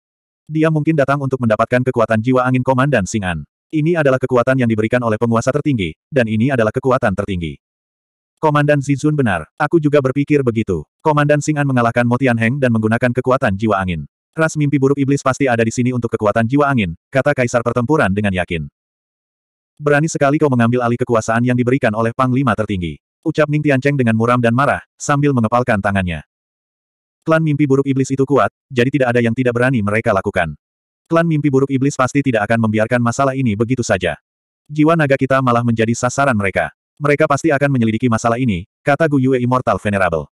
Dia mungkin datang untuk mendapatkan kekuatan jiwa angin komandan Singan. Ini adalah kekuatan yang diberikan oleh penguasa tertinggi, dan ini adalah kekuatan tertinggi. Komandan Zizun benar, aku juga berpikir begitu. Komandan Singan mengalahkan Motian Heng dan menggunakan kekuatan jiwa angin. Ras mimpi buruk iblis pasti ada di sini untuk kekuatan jiwa angin, kata Kaisar pertempuran dengan yakin. Berani sekali kau mengambil alih kekuasaan yang diberikan oleh Panglima tertinggi. Ucap Ning Tiancheng dengan muram dan marah, sambil mengepalkan tangannya. Klan mimpi buruk iblis itu kuat, jadi tidak ada yang tidak berani mereka lakukan. Klan mimpi buruk iblis pasti tidak akan membiarkan masalah ini begitu saja. Jiwa naga kita malah menjadi sasaran mereka. Mereka pasti akan menyelidiki masalah ini, kata Gu Yue Immortal Venerable.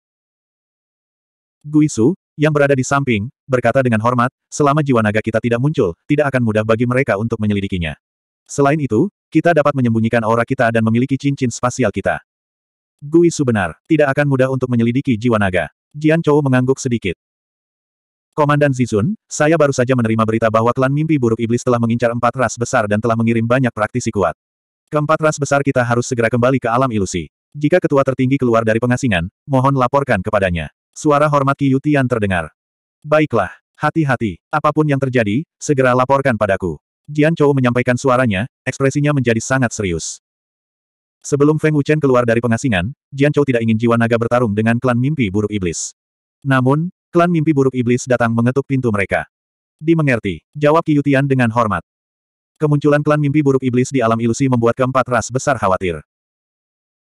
Guisu, yang berada di samping, berkata dengan hormat, selama jiwa naga kita tidak muncul, tidak akan mudah bagi mereka untuk menyelidikinya. Selain itu, kita dapat menyembunyikan aura kita dan memiliki cincin spasial kita. Guisu benar, tidak akan mudah untuk menyelidiki jiwa naga. Jian Chou mengangguk sedikit. Komandan Zizun, saya baru saja menerima berita bahwa klan mimpi buruk iblis telah mengincar empat ras besar dan telah mengirim banyak praktisi kuat. Keempat ras besar kita harus segera kembali ke alam ilusi. Jika ketua tertinggi keluar dari pengasingan, mohon laporkan kepadanya. Suara hormat Ki Yutian terdengar. Baiklah, hati-hati. Apapun yang terjadi, segera laporkan padaku. Jian Chou menyampaikan suaranya, ekspresinya menjadi sangat serius. Sebelum Feng Wuchen keluar dari pengasingan, Jian Chou tidak ingin jiwa naga bertarung dengan klan mimpi buruk iblis. Namun, klan mimpi buruk iblis datang mengetuk pintu mereka. Dimengerti, jawab Ki Yutian dengan hormat. Kemunculan klan mimpi buruk iblis di alam ilusi membuat keempat ras besar khawatir.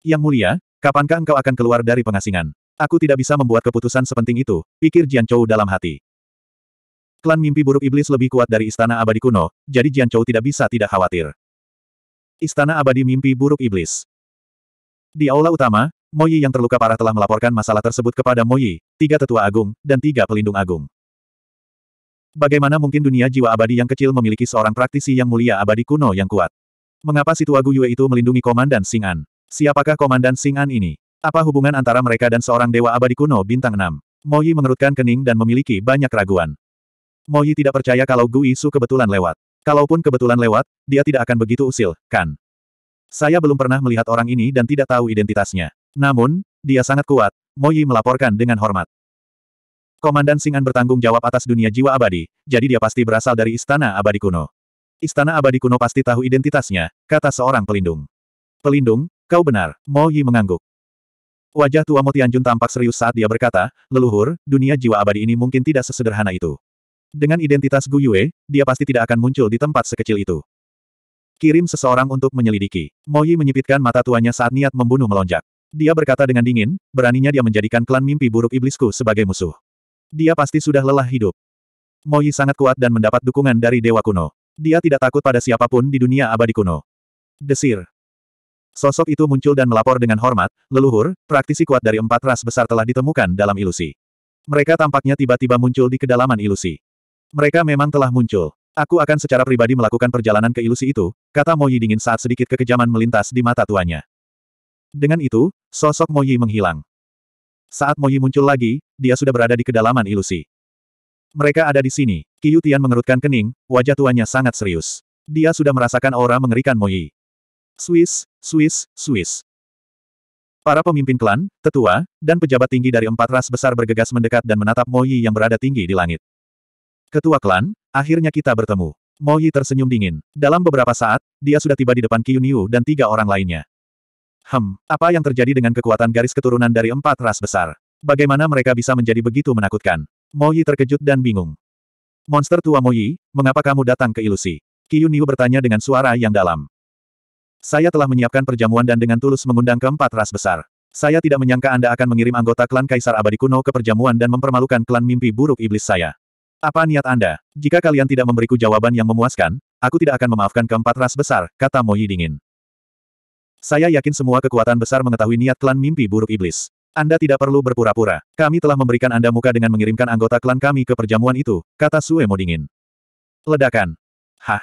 Yang mulia, kapankah engkau akan keluar dari pengasingan? Aku tidak bisa membuat keputusan sepenting itu, pikir Jian Chou dalam hati. Klan mimpi buruk iblis lebih kuat dari istana abadi kuno, jadi Jian Chou tidak bisa tidak khawatir. Istana abadi mimpi buruk iblis. Di aula utama, Moyi yang terluka parah telah melaporkan masalah tersebut kepada Moyi, tiga tetua agung, dan tiga pelindung agung. Bagaimana mungkin dunia jiwa abadi yang kecil memiliki seorang praktisi yang mulia abadi kuno yang kuat? Mengapa si tua Guyue itu melindungi Komandan Singan? Siapakah Komandan Singan ini? Apa hubungan antara mereka dan seorang dewa abadi kuno bintang 6? Moyi mengerutkan kening dan memiliki banyak Mo Moyi tidak percaya kalau Guisu Isu kebetulan lewat. Kalaupun kebetulan lewat, dia tidak akan begitu usil, kan? Saya belum pernah melihat orang ini dan tidak tahu identitasnya. Namun, dia sangat kuat, Moyi melaporkan dengan hormat. Komandan Singan bertanggung jawab atas dunia jiwa abadi, jadi dia pasti berasal dari istana abadi kuno. Istana abadi kuno pasti tahu identitasnya, kata seorang pelindung. Pelindung, kau benar, Mo Yi mengangguk. Wajah tua Motianjun tampak serius saat dia berkata, leluhur, dunia jiwa abadi ini mungkin tidak sesederhana itu. Dengan identitas Gu Yue, dia pasti tidak akan muncul di tempat sekecil itu. Kirim seseorang untuk menyelidiki. Mo Yi menyipitkan mata tuanya saat niat membunuh melonjak. Dia berkata dengan dingin, beraninya dia menjadikan klan mimpi buruk iblisku sebagai musuh. Dia pasti sudah lelah hidup. Moyi sangat kuat dan mendapat dukungan dari Dewa Kuno. Dia tidak takut pada siapapun di dunia abadi kuno. Desir. Sosok itu muncul dan melapor dengan hormat, leluhur, praktisi kuat dari empat ras besar telah ditemukan dalam ilusi. Mereka tampaknya tiba-tiba muncul di kedalaman ilusi. Mereka memang telah muncul. Aku akan secara pribadi melakukan perjalanan ke ilusi itu, kata Moyi dingin saat sedikit kekejaman melintas di mata tuanya. Dengan itu, sosok Moyi menghilang. Saat Moyi muncul lagi, dia sudah berada di kedalaman ilusi. Mereka ada di sini. Qiu Tian mengerutkan kening, wajah tuanya sangat serius. Dia sudah merasakan aura mengerikan Moyi. Swiss, Swiss, Swiss. Para pemimpin klan, tetua, dan pejabat tinggi dari empat ras besar bergegas mendekat dan menatap Moyi yang berada tinggi di langit. Ketua klan, akhirnya kita bertemu. Moyi tersenyum dingin. Dalam beberapa saat, dia sudah tiba di depan Qiu Niu dan tiga orang lainnya. Hem, apa yang terjadi dengan kekuatan garis keturunan dari empat ras besar? Bagaimana mereka bisa menjadi begitu menakutkan? Mo Yi terkejut dan bingung. Monster tua Mo Yi, mengapa kamu datang ke ilusi? Ki Niu bertanya dengan suara yang dalam. Saya telah menyiapkan perjamuan dan dengan tulus mengundang keempat ras besar. Saya tidak menyangka Anda akan mengirim anggota klan Kaisar Abadi Kuno ke perjamuan dan mempermalukan klan mimpi buruk iblis saya. Apa niat Anda? Jika kalian tidak memberiku jawaban yang memuaskan, aku tidak akan memaafkan keempat ras besar, kata Mo Yi dingin. Saya yakin semua kekuatan besar mengetahui niat klan mimpi buruk iblis. Anda tidak perlu berpura-pura. Kami telah memberikan Anda muka dengan mengirimkan anggota klan kami ke perjamuan itu, kata Suemo dingin. Ledakan. Hah.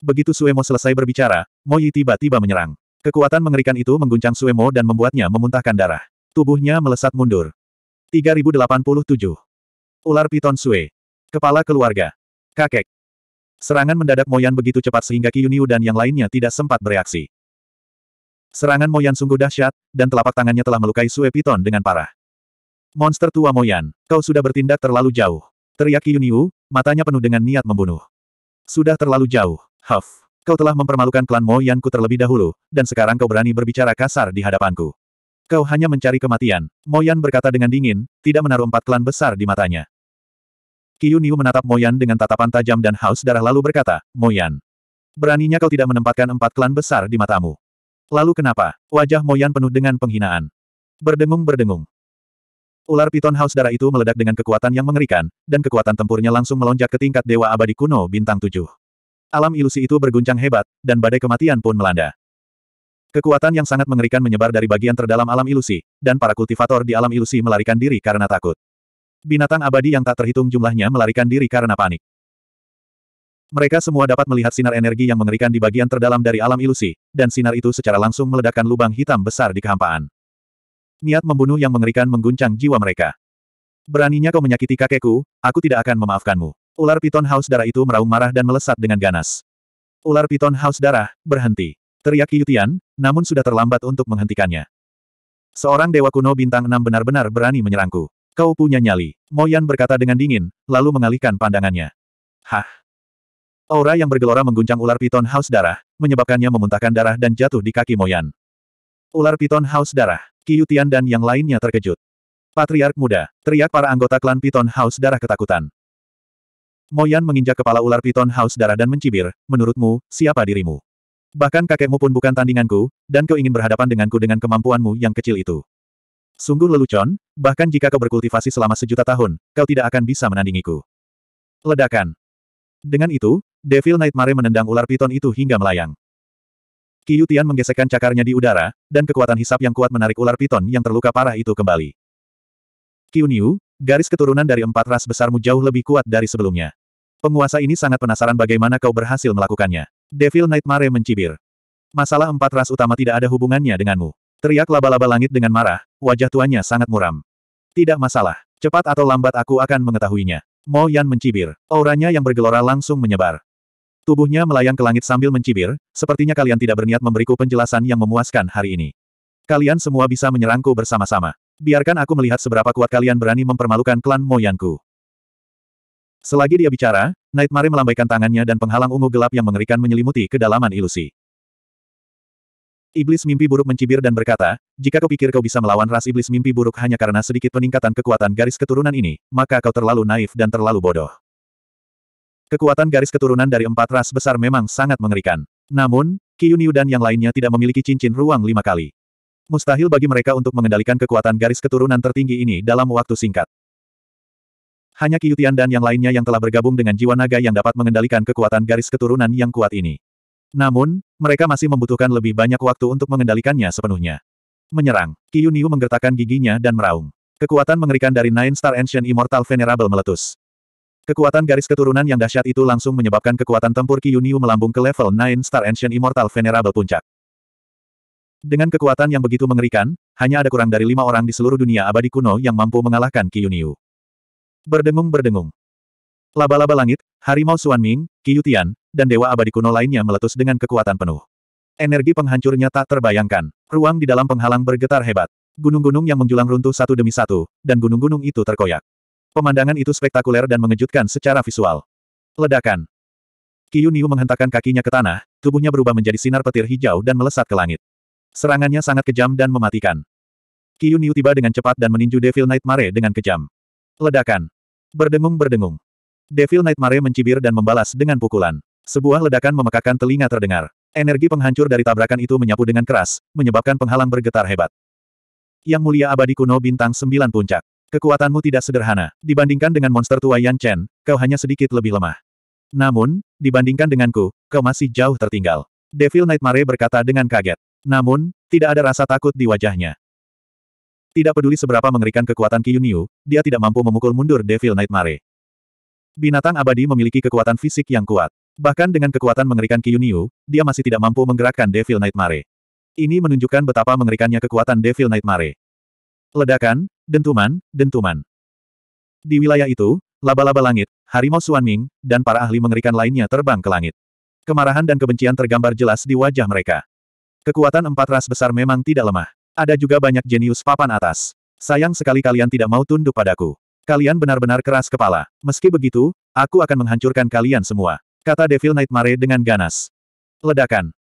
Begitu Suemo selesai berbicara, Moyi tiba-tiba menyerang. Kekuatan mengerikan itu mengguncang Suemo dan membuatnya memuntahkan darah. Tubuhnya melesat mundur. 3087. Ular Piton Sue. Kepala keluarga. Kakek. Serangan mendadak Moyan begitu cepat sehingga Kiyuniu dan yang lainnya tidak sempat bereaksi. Serangan Moyan sungguh dahsyat, dan telapak tangannya telah melukai Sue Piton dengan parah. Monster tua Moyan, kau sudah bertindak terlalu jauh. Teriak Yuniu, matanya penuh dengan niat membunuh. Sudah terlalu jauh, Huff. Kau telah mempermalukan klan Moyanku terlebih dahulu, dan sekarang kau berani berbicara kasar di hadapanku. Kau hanya mencari kematian, Moyan berkata dengan dingin, tidak menaruh empat klan besar di matanya. Kiyuniu menatap Moyan dengan tatapan tajam dan haus darah lalu berkata, Moyan. Beraninya kau tidak menempatkan empat klan besar di matamu. Lalu kenapa? Wajah Moyan penuh dengan penghinaan. Berdengung-berdengung. Ular piton haus darah itu meledak dengan kekuatan yang mengerikan, dan kekuatan tempurnya langsung melonjak ke tingkat Dewa Abadi Kuno Bintang tujuh. Alam ilusi itu berguncang hebat, dan badai kematian pun melanda. Kekuatan yang sangat mengerikan menyebar dari bagian terdalam alam ilusi, dan para kultivator di alam ilusi melarikan diri karena takut. Binatang abadi yang tak terhitung jumlahnya melarikan diri karena panik. Mereka semua dapat melihat sinar energi yang mengerikan di bagian terdalam dari alam ilusi, dan sinar itu secara langsung meledakkan lubang hitam besar di kehampaan. Niat membunuh yang mengerikan mengguncang jiwa mereka. Beraninya kau menyakiti kakekku, aku tidak akan memaafkanmu. Ular piton haus darah itu meraung marah dan melesat dengan ganas. Ular piton haus darah, berhenti. Teriak Yutian, namun sudah terlambat untuk menghentikannya. Seorang dewa kuno bintang enam benar-benar berani menyerangku. Kau punya nyali. Moyan berkata dengan dingin, lalu mengalihkan pandangannya. Hah, Aura yang bergelora mengguncang ular piton haus darah, menyebabkannya memuntahkan darah dan jatuh di kaki Moyan. Ular piton haus darah, Kiyutian dan yang lainnya terkejut. Patriark muda, teriak para anggota klan piton haus darah ketakutan. Moyan menginjak kepala ular piton haus darah dan mencibir, menurutmu, siapa dirimu? Bahkan kakekmu pun bukan tandinganku, dan kau ingin berhadapan denganku dengan kemampuanmu yang kecil itu. Sungguh lelucon, bahkan jika kau berkultivasi selama sejuta tahun, kau tidak akan bisa menandingiku. Ledakan. Dengan itu, Devil Nightmare menendang ular piton itu hingga melayang. Kyutian menggesekkan cakarnya di udara, dan kekuatan hisap yang kuat menarik ular piton yang terluka parah itu kembali. Qiu garis keturunan dari empat ras besarmu jauh lebih kuat dari sebelumnya. Penguasa ini sangat penasaran bagaimana kau berhasil melakukannya. Devil Nightmare mencibir. Masalah empat ras utama tidak ada hubungannya denganmu. Teriak laba-laba langit dengan marah, wajah tuannya sangat muram. Tidak masalah, cepat atau lambat aku akan mengetahuinya. Mo Yan mencibir, auranya yang bergelora langsung menyebar. Tubuhnya melayang ke langit sambil mencibir, sepertinya kalian tidak berniat memberiku penjelasan yang memuaskan hari ini. Kalian semua bisa menyerangku bersama-sama. Biarkan aku melihat seberapa kuat kalian berani mempermalukan klan Moyanku. Selagi dia bicara, Nightmare melambaikan tangannya dan penghalang ungu gelap yang mengerikan menyelimuti kedalaman ilusi. Iblis mimpi buruk mencibir dan berkata, jika kau pikir kau bisa melawan ras iblis mimpi buruk hanya karena sedikit peningkatan kekuatan garis keturunan ini, maka kau terlalu naif dan terlalu bodoh. Kekuatan garis keturunan dari empat ras besar memang sangat mengerikan. Namun, Kiyuniu dan yang lainnya tidak memiliki cincin ruang lima kali. Mustahil bagi mereka untuk mengendalikan kekuatan garis keturunan tertinggi ini dalam waktu singkat. Hanya Kiyutian dan yang lainnya yang telah bergabung dengan jiwa naga yang dapat mengendalikan kekuatan garis keturunan yang kuat ini. Namun, mereka masih membutuhkan lebih banyak waktu untuk mengendalikannya sepenuhnya. Menyerang, Kiyuniu menggertakkan giginya dan meraung. Kekuatan mengerikan dari Nine Star Ancient Immortal Venerable meletus. Kekuatan garis keturunan yang dahsyat itu langsung menyebabkan kekuatan tempur Ki Kiyuniu melambung ke level 9 Star Ancient Immortal Venerable Puncak. Dengan kekuatan yang begitu mengerikan, hanya ada kurang dari lima orang di seluruh dunia abadi kuno yang mampu mengalahkan Ki Kiyuniu. Berdengung-berdengung. Laba-laba langit, harimau Suanming, Kiyutian, dan dewa abadi kuno lainnya meletus dengan kekuatan penuh. Energi penghancurnya tak terbayangkan. Ruang di dalam penghalang bergetar hebat. Gunung-gunung yang menjulang runtuh satu demi satu, dan gunung-gunung itu terkoyak. Pemandangan itu spektakuler dan mengejutkan secara visual. Ledakan. Kiyu Niu menghentakkan kakinya ke tanah, tubuhnya berubah menjadi sinar petir hijau dan melesat ke langit. Serangannya sangat kejam dan mematikan. Kiyu Niu tiba dengan cepat dan meninju Devil Nightmare dengan kejam. Ledakan. Berdengung-berdengung. Devil Nightmare mencibir dan membalas dengan pukulan. Sebuah ledakan memekakan telinga terdengar. Energi penghancur dari tabrakan itu menyapu dengan keras, menyebabkan penghalang bergetar hebat. Yang mulia abadi kuno bintang sembilan puncak. Kekuatanmu tidak sederhana. Dibandingkan dengan monster tua Yan Chen, kau hanya sedikit lebih lemah. Namun, dibandingkan denganku, kau masih jauh tertinggal. Devil Nightmare berkata dengan kaget. Namun, tidak ada rasa takut di wajahnya. Tidak peduli seberapa mengerikan kekuatan Kiyuniu, dia tidak mampu memukul mundur Devil Nightmare. Binatang abadi memiliki kekuatan fisik yang kuat. Bahkan dengan kekuatan mengerikan Kiyuniu, dia masih tidak mampu menggerakkan Devil Nightmare. Ini menunjukkan betapa mengerikannya kekuatan Devil Nightmare. Ledakan, Dentuman, dentuman. Di wilayah itu, laba-laba langit, harimau Suanming, dan para ahli mengerikan lainnya terbang ke langit. Kemarahan dan kebencian tergambar jelas di wajah mereka. Kekuatan empat ras besar memang tidak lemah. Ada juga banyak jenius papan atas. Sayang sekali kalian tidak mau tunduk padaku. Kalian benar-benar keras kepala. Meski begitu, aku akan menghancurkan kalian semua. Kata Devil Nightmare dengan ganas. Ledakan.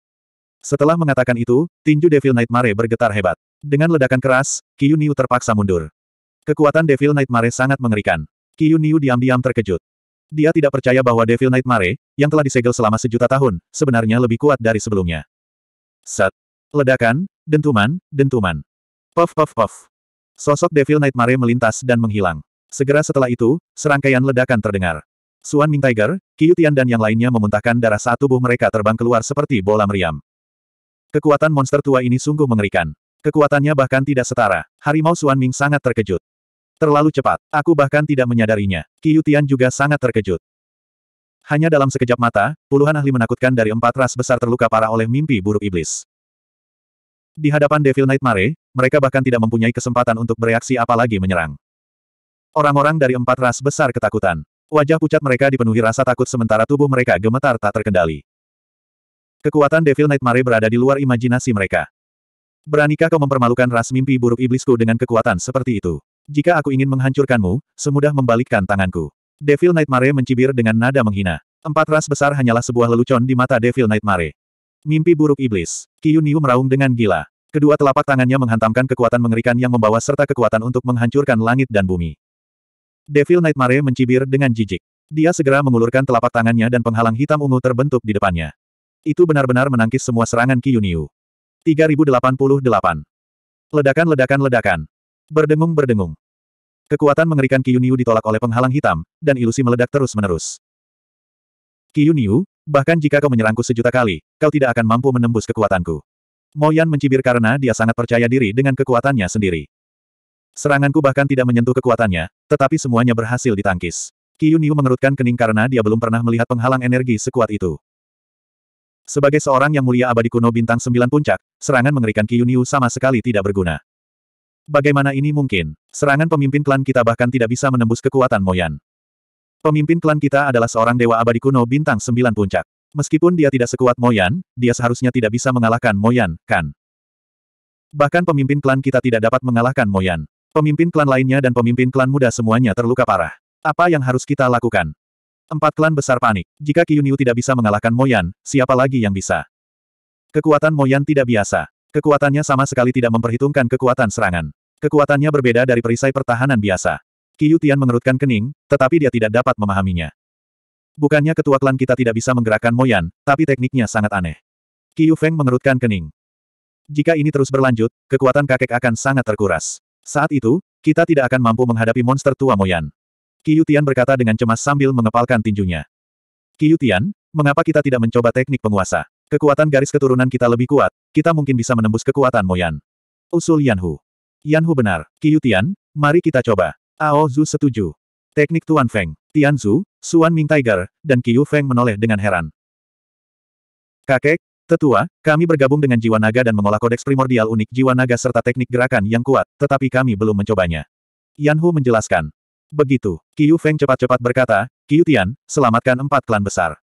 Setelah mengatakan itu, tinju Devil Nightmare bergetar hebat. Dengan ledakan keras, Qiyu Niu terpaksa mundur. Kekuatan Devil Nightmare sangat mengerikan. Qiyu Niu diam-diam terkejut. Dia tidak percaya bahwa Devil Nightmare, yang telah disegel selama sejuta tahun, sebenarnya lebih kuat dari sebelumnya. Sat, Ledakan, dentuman, dentuman. Puff puff puff. Sosok Devil Nightmare melintas dan menghilang. Segera setelah itu, serangkaian ledakan terdengar. Suan Ming Tiger, Qiyu Tian dan yang lainnya memuntahkan darah saat tubuh mereka terbang keluar seperti bola meriam. Kekuatan monster tua ini sungguh mengerikan. Kekuatannya bahkan tidak setara. Harimau Suan Ming sangat terkejut. Terlalu cepat. Aku bahkan tidak menyadarinya. Qi Yutian juga sangat terkejut. Hanya dalam sekejap mata, puluhan ahli menakutkan dari empat ras besar terluka parah oleh mimpi buruk iblis. Di hadapan Devil Nightmare, mereka bahkan tidak mempunyai kesempatan untuk bereaksi apalagi menyerang. Orang-orang dari empat ras besar ketakutan. Wajah pucat mereka dipenuhi rasa takut sementara tubuh mereka gemetar tak terkendali. Kekuatan Devil Nightmare berada di luar imajinasi mereka. Beranikah kau mempermalukan ras mimpi buruk iblisku dengan kekuatan seperti itu? Jika aku ingin menghancurkanmu, semudah membalikkan tanganku. Devil Nightmare mencibir dengan nada menghina. Empat ras besar hanyalah sebuah lelucon di mata Devil Nightmare. Mimpi buruk iblis. Qiu meraung dengan gila. Kedua telapak tangannya menghantamkan kekuatan mengerikan yang membawa serta kekuatan untuk menghancurkan langit dan bumi. Devil Nightmare mencibir dengan jijik. Dia segera mengulurkan telapak tangannya dan penghalang hitam ungu terbentuk di depannya. Itu benar-benar menangkis semua serangan Kiyuniu. 3088. Ledakan-ledakan-ledakan. Berdengung-berdengung. Kekuatan mengerikan Kiyuniu ditolak oleh penghalang hitam, dan ilusi meledak terus-menerus. Kiyuniu, bahkan jika kau menyerangku sejuta kali, kau tidak akan mampu menembus kekuatanku. Moyan mencibir karena dia sangat percaya diri dengan kekuatannya sendiri. Seranganku bahkan tidak menyentuh kekuatannya, tetapi semuanya berhasil ditangkis. Kiyuniu mengerutkan kening karena dia belum pernah melihat penghalang energi sekuat itu. Sebagai seorang yang mulia abadi kuno bintang sembilan puncak, serangan mengerikan Kiyuniu sama sekali tidak berguna. Bagaimana ini mungkin? Serangan pemimpin klan kita bahkan tidak bisa menembus kekuatan Moyan. Pemimpin klan kita adalah seorang dewa abadi kuno bintang sembilan puncak. Meskipun dia tidak sekuat Moyan, dia seharusnya tidak bisa mengalahkan Moyan, kan? Bahkan pemimpin klan kita tidak dapat mengalahkan Moyan. Pemimpin klan lainnya dan pemimpin klan muda semuanya terluka parah. Apa yang harus kita lakukan? Empat klan besar panik. Jika Qiu tidak bisa mengalahkan Moyan, siapa lagi yang bisa? Kekuatan Moyan tidak biasa. Kekuatannya sama sekali tidak memperhitungkan kekuatan serangan. Kekuatannya berbeda dari perisai pertahanan biasa. Qiyu Tian mengerutkan kening, tetapi dia tidak dapat memahaminya. Bukannya ketua klan kita tidak bisa menggerakkan Moyan, tapi tekniknya sangat aneh. Qiyu Feng mengerutkan kening. Jika ini terus berlanjut, kekuatan kakek akan sangat terkuras. Saat itu, kita tidak akan mampu menghadapi monster tua Moyan. Qiutian berkata dengan cemas sambil mengepalkan tinjunya. Qiutian, mengapa kita tidak mencoba teknik penguasa? Kekuatan garis keturunan kita lebih kuat, kita mungkin bisa menembus kekuatan Moyan. Usul Yanhu. Yanhu benar. Qiutian, mari kita coba. Ao Zhu setuju. Teknik Tuan Feng, Tian Zhu, Suan Ming Tiger, dan Qiu Feng menoleh dengan heran. Kakek, tetua, kami bergabung dengan jiwa naga dan mengolah kodeks primordial unik jiwa naga serta teknik gerakan yang kuat, tetapi kami belum mencobanya. Yanhu menjelaskan. Begitu, Qiu Feng cepat-cepat berkata, Qiu Tian, selamatkan empat klan besar.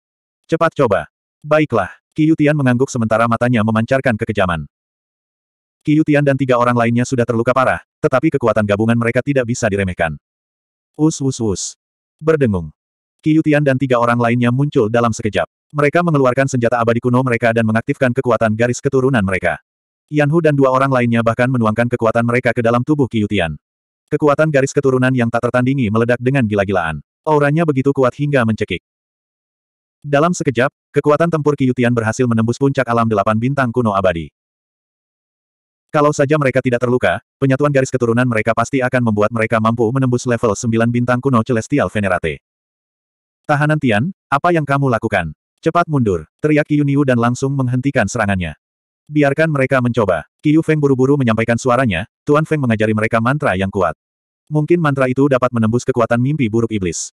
Cepat coba. Baiklah, Qiu Tian mengangguk sementara matanya memancarkan kekejaman. Qiu Tian dan tiga orang lainnya sudah terluka parah, tetapi kekuatan gabungan mereka tidak bisa diremehkan. Us us us. Berdengung. Qiu Tian dan tiga orang lainnya muncul dalam sekejap. Mereka mengeluarkan senjata abadi kuno mereka dan mengaktifkan kekuatan garis keturunan mereka. Yan Hu dan dua orang lainnya bahkan menuangkan kekuatan mereka ke dalam tubuh Qiu Tian. Kekuatan garis keturunan yang tak tertandingi meledak dengan gila-gilaan. Auranya begitu kuat hingga mencekik. Dalam sekejap, kekuatan tempur Kiyutian berhasil menembus puncak alam delapan bintang kuno abadi. Kalau saja mereka tidak terluka, penyatuan garis keturunan mereka pasti akan membuat mereka mampu menembus level sembilan bintang kuno Celestial Venerate. Tahanan Tian, apa yang kamu lakukan? Cepat mundur, teriak Kiyuniu dan langsung menghentikan serangannya. Biarkan mereka mencoba. Kiyu Feng buru-buru menyampaikan suaranya, Tuan Feng mengajari mereka mantra yang kuat. Mungkin mantra itu dapat menembus kekuatan mimpi buruk iblis.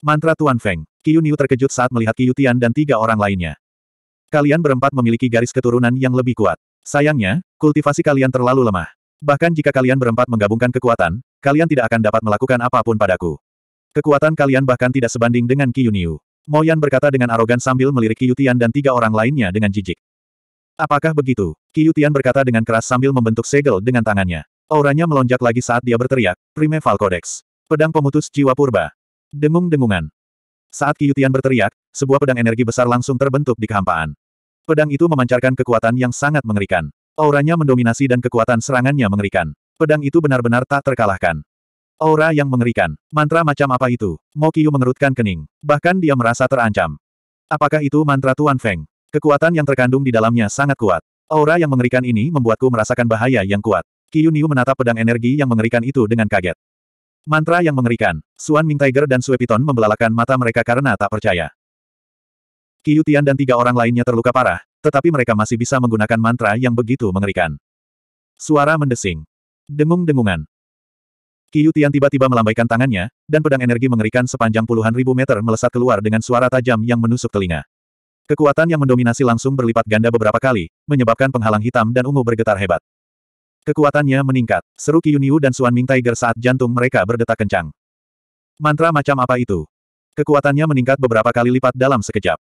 Mantra Tuan Feng. Qiyu Niu terkejut saat melihat Qiyu Tian dan tiga orang lainnya. Kalian berempat memiliki garis keturunan yang lebih kuat. Sayangnya, kultivasi kalian terlalu lemah. Bahkan jika kalian berempat menggabungkan kekuatan, kalian tidak akan dapat melakukan apapun padaku. Kekuatan kalian bahkan tidak sebanding dengan Qiyu Niu. Moyan berkata dengan arogan sambil melirik Qiyu Tian dan tiga orang lainnya dengan jijik. Apakah begitu? Qiyu Tian berkata dengan keras sambil membentuk segel dengan tangannya. Auranya melonjak lagi saat dia berteriak, Primeval Codex. Pedang pemutus jiwa purba. Dengung-dengungan. Saat Kiyutian berteriak, sebuah pedang energi besar langsung terbentuk di kehampaan. Pedang itu memancarkan kekuatan yang sangat mengerikan. Auranya mendominasi dan kekuatan serangannya mengerikan. Pedang itu benar-benar tak terkalahkan. Aura yang mengerikan. Mantra macam apa itu? Mokyu mengerutkan kening. Bahkan dia merasa terancam. Apakah itu mantra Tuan Feng? Kekuatan yang terkandung di dalamnya sangat kuat. Aura yang mengerikan ini membuatku merasakan bahaya yang kuat. Qiu menatap pedang energi yang mengerikan itu dengan kaget. Mantra yang mengerikan. Suan Ming Tiger dan Sue Piton membelalakan mata mereka karena tak percaya. Kiyutian Tian dan tiga orang lainnya terluka parah, tetapi mereka masih bisa menggunakan mantra yang begitu mengerikan. Suara mendesing. Dengung-dengungan. Kiyutian Tian tiba-tiba melambaikan tangannya, dan pedang energi mengerikan sepanjang puluhan ribu meter melesat keluar dengan suara tajam yang menusuk telinga. Kekuatan yang mendominasi langsung berlipat ganda beberapa kali, menyebabkan penghalang hitam dan ungu bergetar hebat. Kekuatannya meningkat. Seru Qiyunyu dan Suan Ming Tiger saat jantung mereka berdetak kencang. Mantra macam apa itu? Kekuatannya meningkat beberapa kali lipat dalam sekejap.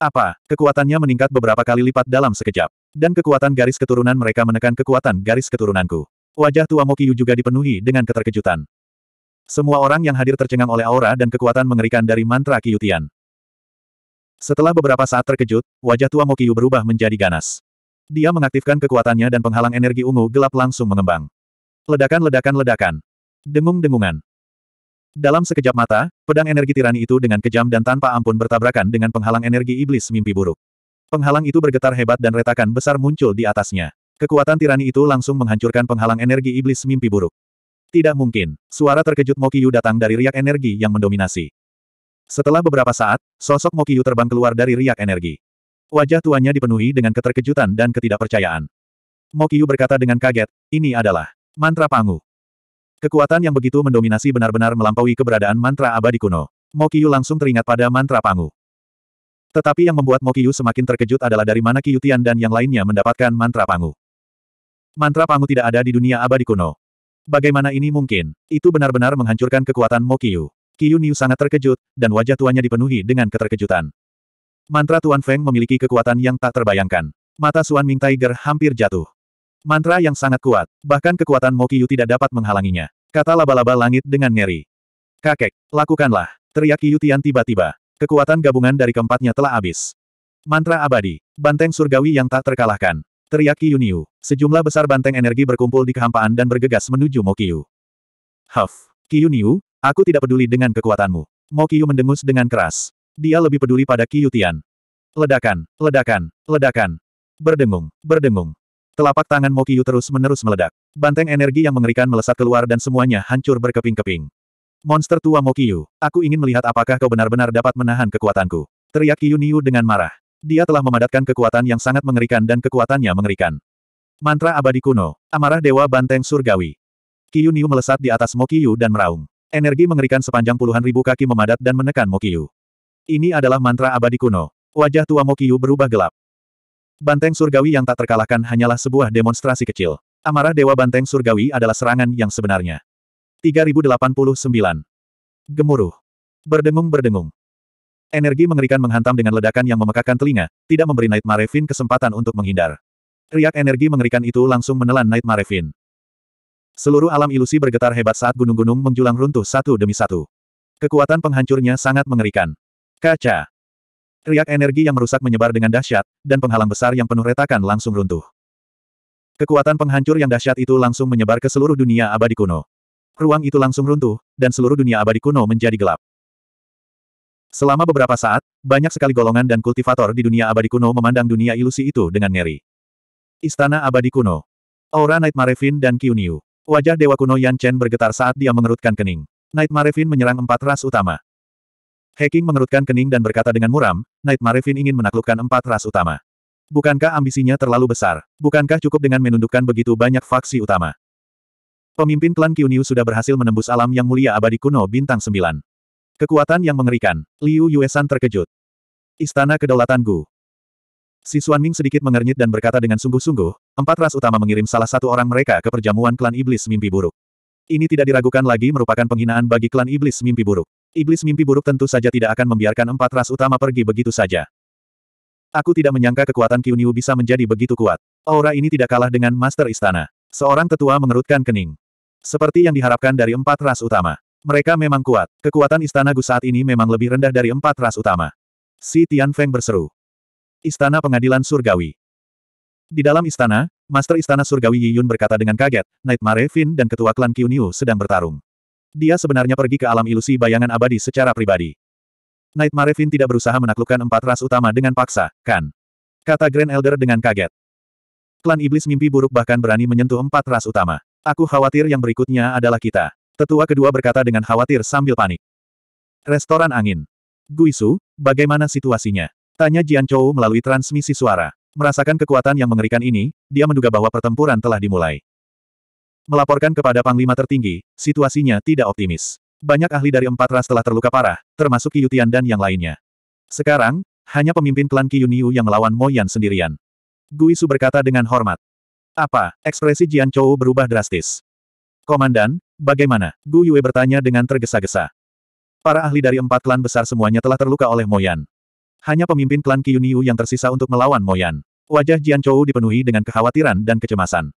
Apa? Kekuatannya meningkat beberapa kali lipat dalam sekejap. Dan kekuatan garis keturunan mereka menekan kekuatan garis keturunanku. Wajah tua Mokiyu juga dipenuhi dengan keterkejutan. Semua orang yang hadir tercengang oleh aura dan kekuatan mengerikan dari mantra Kiyutian. Setelah beberapa saat terkejut, wajah tua Mokiyu berubah menjadi ganas. Dia mengaktifkan kekuatannya dan penghalang energi ungu gelap langsung mengembang. Ledakan-ledakan-ledakan. Dengung-dengungan. Dalam sekejap mata, pedang energi tirani itu dengan kejam dan tanpa ampun bertabrakan dengan penghalang energi iblis mimpi buruk. Penghalang itu bergetar hebat dan retakan besar muncul di atasnya. Kekuatan tirani itu langsung menghancurkan penghalang energi iblis mimpi buruk. Tidak mungkin. Suara terkejut Mokiyu datang dari riak energi yang mendominasi. Setelah beberapa saat, sosok Mokiyu terbang keluar dari riak energi. Wajah tuannya dipenuhi dengan keterkejutan dan ketidakpercayaan. Mokyu berkata dengan kaget, ini adalah mantra Pangu. Kekuatan yang begitu mendominasi benar-benar melampaui keberadaan mantra abadi kuno. Mokyu langsung teringat pada mantra Pangu. Tetapi yang membuat Mokyu semakin terkejut adalah dari mana Kiyutian dan yang lainnya mendapatkan mantra Pangu. Mantra Pangu tidak ada di dunia abadi kuno. Bagaimana ini mungkin? Itu benar-benar menghancurkan kekuatan Mokyu. Kyu Niu sangat terkejut, dan wajah tuanya dipenuhi dengan keterkejutan. Mantra Tuan Feng memiliki kekuatan yang tak terbayangkan. Mata Suan Ming Tiger hampir jatuh. Mantra yang sangat kuat, bahkan kekuatan Mokiyu tidak dapat menghalanginya. Kata laba-laba langit dengan ngeri. Kakek, lakukanlah, teriak Tian tiba-tiba. Kekuatan gabungan dari keempatnya telah habis. Mantra abadi, banteng surgawi yang tak terkalahkan. Teriak Yuniu, sejumlah besar banteng energi berkumpul di kehampaan dan bergegas menuju Mokiyu. Huff, Kiyuniu, aku tidak peduli dengan kekuatanmu. Mokiyu mendengus dengan keras. Dia lebih peduli pada Qiyutian. Ledakan, ledakan, ledakan. Berdengung, berdengung. Telapak tangan Mokiyu terus-menerus meledak. Banteng energi yang mengerikan melesat keluar dan semuanya hancur berkeping-keping. Monster tua Mokiyu, aku ingin melihat apakah kau benar-benar dapat menahan kekuatanku. Teriak Kiyuniu dengan marah. Dia telah memadatkan kekuatan yang sangat mengerikan dan kekuatannya mengerikan. Mantra abadi kuno, amarah dewa banteng surgawi. Kiyuniu melesat di atas Mokiyu dan meraung. Energi mengerikan sepanjang puluhan ribu kaki memadat dan menekan Mokiyu. Ini adalah mantra abadi kuno. Wajah tua Mokiyu berubah gelap. Banteng surgawi yang tak terkalahkan hanyalah sebuah demonstrasi kecil. Amarah Dewa Banteng Surgawi adalah serangan yang sebenarnya. 3089. Gemuruh. Berdengung-berdengung. Energi mengerikan menghantam dengan ledakan yang memekakan telinga, tidak memberi Nightmare Marevin kesempatan untuk menghindar. Riak energi mengerikan itu langsung menelan Nightmare Marevin. Seluruh alam ilusi bergetar hebat saat gunung-gunung menjulang runtuh satu demi satu. Kekuatan penghancurnya sangat mengerikan. Kaca. Riak energi yang merusak menyebar dengan dahsyat, dan penghalang besar yang penuh retakan langsung runtuh. Kekuatan penghancur yang dahsyat itu langsung menyebar ke seluruh dunia abadi kuno. Ruang itu langsung runtuh, dan seluruh dunia abadi kuno menjadi gelap. Selama beberapa saat, banyak sekali golongan dan kultivator di dunia abadi kuno memandang dunia ilusi itu dengan ngeri. Istana abadi kuno. Aura Night Marevin dan kyuniu, Niu. Wajah Dewa Kuno Yan Chen bergetar saat dia mengerutkan kening. Night Marevin menyerang empat ras utama. Heking mengerutkan kening dan berkata dengan muram, Knight Marevin ingin menaklukkan empat ras utama. Bukankah ambisinya terlalu besar? Bukankah cukup dengan menundukkan begitu banyak faksi utama? Pemimpin klan Kyuniu sudah berhasil menembus alam yang mulia abadi kuno bintang sembilan. Kekuatan yang mengerikan. Liu Yuesan terkejut. Istana Kedaulatan Gu. Si Xuanming sedikit mengernyit dan berkata dengan sungguh-sungguh, empat ras utama mengirim salah satu orang mereka ke perjamuan klan iblis mimpi buruk. Ini tidak diragukan lagi merupakan penghinaan bagi klan iblis mimpi buruk. Iblis mimpi buruk tentu saja tidak akan membiarkan empat ras utama pergi begitu saja. Aku tidak menyangka kekuatan Qiu bisa menjadi begitu kuat. Aura ini tidak kalah dengan Master Istana. Seorang tetua mengerutkan kening. Seperti yang diharapkan dari empat ras utama. Mereka memang kuat. Kekuatan Istana Gu saat ini memang lebih rendah dari empat ras utama. Si Tian Feng berseru. Istana Pengadilan Surgawi. Di dalam istana, Master Istana Surgawi Yi Yun berkata dengan kaget, Nightmare Fin dan Ketua Klan Qiu sedang bertarung. Dia sebenarnya pergi ke alam ilusi bayangan abadi secara pribadi. Nightmare Finn tidak berusaha menaklukkan empat ras utama dengan paksa, kan? Kata Grand Elder dengan kaget. Klan Iblis Mimpi Buruk bahkan berani menyentuh empat ras utama. Aku khawatir yang berikutnya adalah kita. Tetua kedua berkata dengan khawatir sambil panik. Restoran angin. Guisu, bagaimana situasinya? Tanya Jian Chou melalui transmisi suara. Merasakan kekuatan yang mengerikan ini, dia menduga bahwa pertempuran telah dimulai melaporkan kepada Panglima tertinggi, situasinya tidak optimis. Banyak ahli dari empat ras telah terluka parah, termasuk Qiyutian dan yang lainnya. Sekarang, hanya pemimpin klan Qiyuniu yang melawan Moyan sendirian. Guisu berkata dengan hormat. Apa? Ekspresi Jian Chou berubah drastis. Komandan, bagaimana? Gu Yue bertanya dengan tergesa-gesa. Para ahli dari empat klan besar semuanya telah terluka oleh Moyan. Hanya pemimpin klan Qiyuniu yang tersisa untuk melawan Moyan. Wajah Jian Chou dipenuhi dengan kekhawatiran dan kecemasan.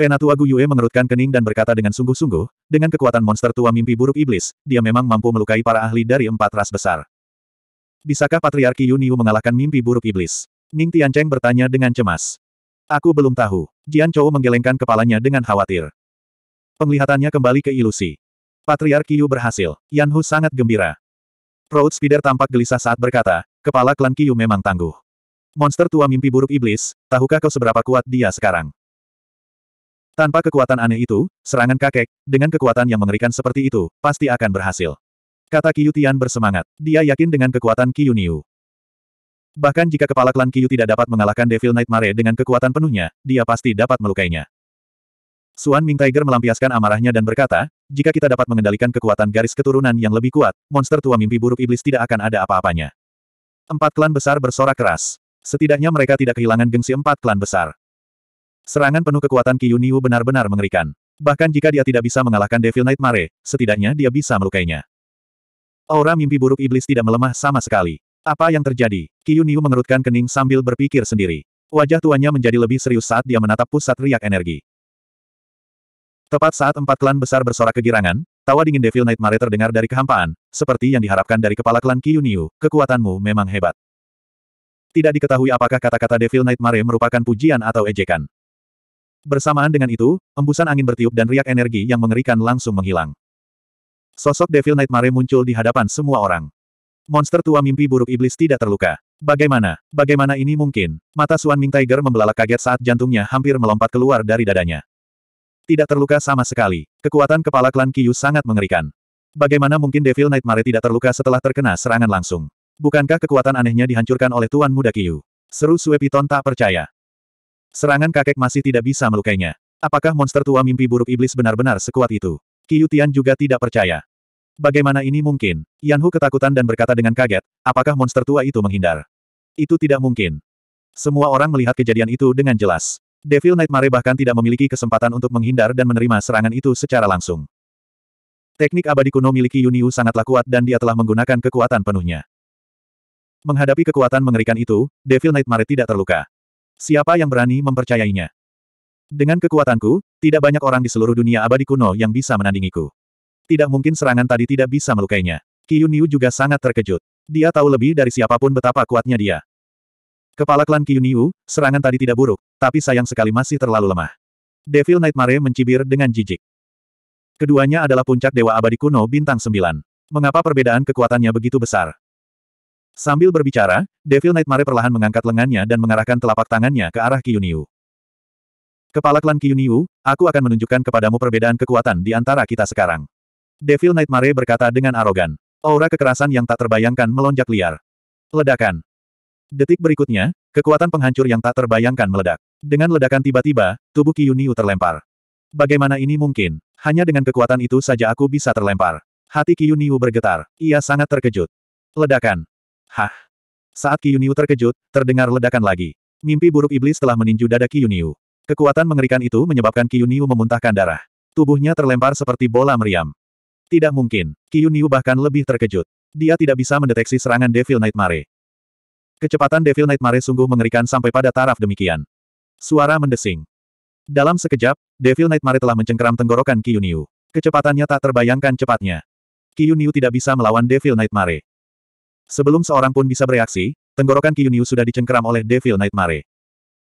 Penatua Yue mengerutkan kening dan berkata dengan sungguh-sungguh, dengan kekuatan monster tua mimpi buruk iblis, dia memang mampu melukai para ahli dari empat ras besar. Bisakah Patriarki Yuniu mengalahkan mimpi buruk iblis? Ning Tiancheng bertanya dengan cemas. Aku belum tahu. Jian Chou menggelengkan kepalanya dengan khawatir. Penglihatannya kembali ke ilusi. Patriarki Yu berhasil. Yan Hu sangat gembira. Proud Spider tampak gelisah saat berkata, kepala klan Kiyu memang tangguh. Monster tua mimpi buruk iblis, tahukah kau seberapa kuat dia sekarang? Tanpa kekuatan aneh itu, serangan kakek, dengan kekuatan yang mengerikan seperti itu, pasti akan berhasil. Kata Qiu Tian bersemangat. Dia yakin dengan kekuatan Qiu Niu. Bahkan jika kepala klan Qiu tidak dapat mengalahkan Devil Knight Mare dengan kekuatan penuhnya, dia pasti dapat melukainya. Suan Ming Tiger melampiaskan amarahnya dan berkata, jika kita dapat mengendalikan kekuatan garis keturunan yang lebih kuat, monster tua mimpi buruk iblis tidak akan ada apa-apanya. Empat klan besar bersorak keras. Setidaknya mereka tidak kehilangan gengsi empat klan besar. Serangan penuh kekuatan Kiyuniu benar-benar mengerikan. Bahkan jika dia tidak bisa mengalahkan Devil Knight Mare, setidaknya dia bisa melukainya. Aura mimpi buruk iblis tidak melemah sama sekali. Apa yang terjadi? Kiyuniu mengerutkan kening sambil berpikir sendiri. Wajah tuannya menjadi lebih serius saat dia menatap pusat riak energi. Tepat saat empat klan besar bersorak kegirangan, tawa dingin Devil Knight Mare terdengar dari kehampaan, seperti yang diharapkan dari kepala klan Kiyuniu, kekuatanmu memang hebat. Tidak diketahui apakah kata-kata Devil Knight Mare merupakan pujian atau ejekan. Bersamaan dengan itu, embusan angin bertiup dan riak energi yang mengerikan langsung menghilang. Sosok Devil Nightmare muncul di hadapan semua orang. Monster tua mimpi buruk iblis tidak terluka. Bagaimana? Bagaimana ini mungkin? Mata Suan Ming Tiger membelalak kaget saat jantungnya hampir melompat keluar dari dadanya. Tidak terluka sama sekali. Kekuatan kepala klan Kiyu sangat mengerikan. Bagaimana mungkin Devil Nightmare tidak terluka setelah terkena serangan langsung? Bukankah kekuatan anehnya dihancurkan oleh Tuan Muda Kiyu? Seru Sue Piton tak percaya. Serangan kakek masih tidak bisa melukainya. Apakah monster tua mimpi buruk iblis benar-benar sekuat itu? Qiu juga tidak percaya. Bagaimana ini mungkin? Yan Hu ketakutan dan berkata dengan kaget, apakah monster tua itu menghindar? Itu tidak mungkin. Semua orang melihat kejadian itu dengan jelas. Devil Nightmare bahkan tidak memiliki kesempatan untuk menghindar dan menerima serangan itu secara langsung. Teknik abadi kuno miliki Yuniu sangatlah kuat dan dia telah menggunakan kekuatan penuhnya. Menghadapi kekuatan mengerikan itu, Devil Nightmare tidak terluka. Siapa yang berani mempercayainya? Dengan kekuatanku, tidak banyak orang di seluruh dunia abadi kuno yang bisa menandingiku. Tidak mungkin serangan tadi tidak bisa melukainya. Kiyuniu juga sangat terkejut. Dia tahu lebih dari siapapun betapa kuatnya dia. Kepala klan Kiyuniu, serangan tadi tidak buruk, tapi sayang sekali masih terlalu lemah. Devil Nightmare mencibir dengan jijik. Keduanya adalah puncak dewa abadi kuno bintang sembilan. Mengapa perbedaan kekuatannya begitu besar? Sambil berbicara, Devil Nightmare perlahan mengangkat lengannya dan mengarahkan telapak tangannya ke arah Kiyuniu. Kepala klan Kiyuniu, aku akan menunjukkan kepadamu perbedaan kekuatan di antara kita sekarang. Devil Nightmare berkata dengan arogan. Aura kekerasan yang tak terbayangkan melonjak liar. Ledakan. Detik berikutnya, kekuatan penghancur yang tak terbayangkan meledak. Dengan ledakan tiba-tiba, tubuh Kiyuniu terlempar. Bagaimana ini mungkin? Hanya dengan kekuatan itu saja aku bisa terlempar. Hati Kiyuniu bergetar. Ia sangat terkejut. Ledakan. Hah? Saat Kiyuniu terkejut, terdengar ledakan lagi. Mimpi buruk iblis telah meninju dada Kiyuniu. Kekuatan mengerikan itu menyebabkan Kiyuniu memuntahkan darah. Tubuhnya terlempar seperti bola meriam. Tidak mungkin, Kiyuniu bahkan lebih terkejut. Dia tidak bisa mendeteksi serangan Devil Nightmare. Kecepatan Devil Nightmare sungguh mengerikan sampai pada taraf demikian. Suara mendesing. Dalam sekejap, Devil Nightmare telah mencengkeram tenggorokan Kiyuniu. Kecepatannya tak terbayangkan cepatnya. Kiyuniu tidak bisa melawan Devil Nightmare. Sebelum seorang pun bisa bereaksi, tenggorokan Kiyunyu sudah dicengkeram oleh Devil Nightmare.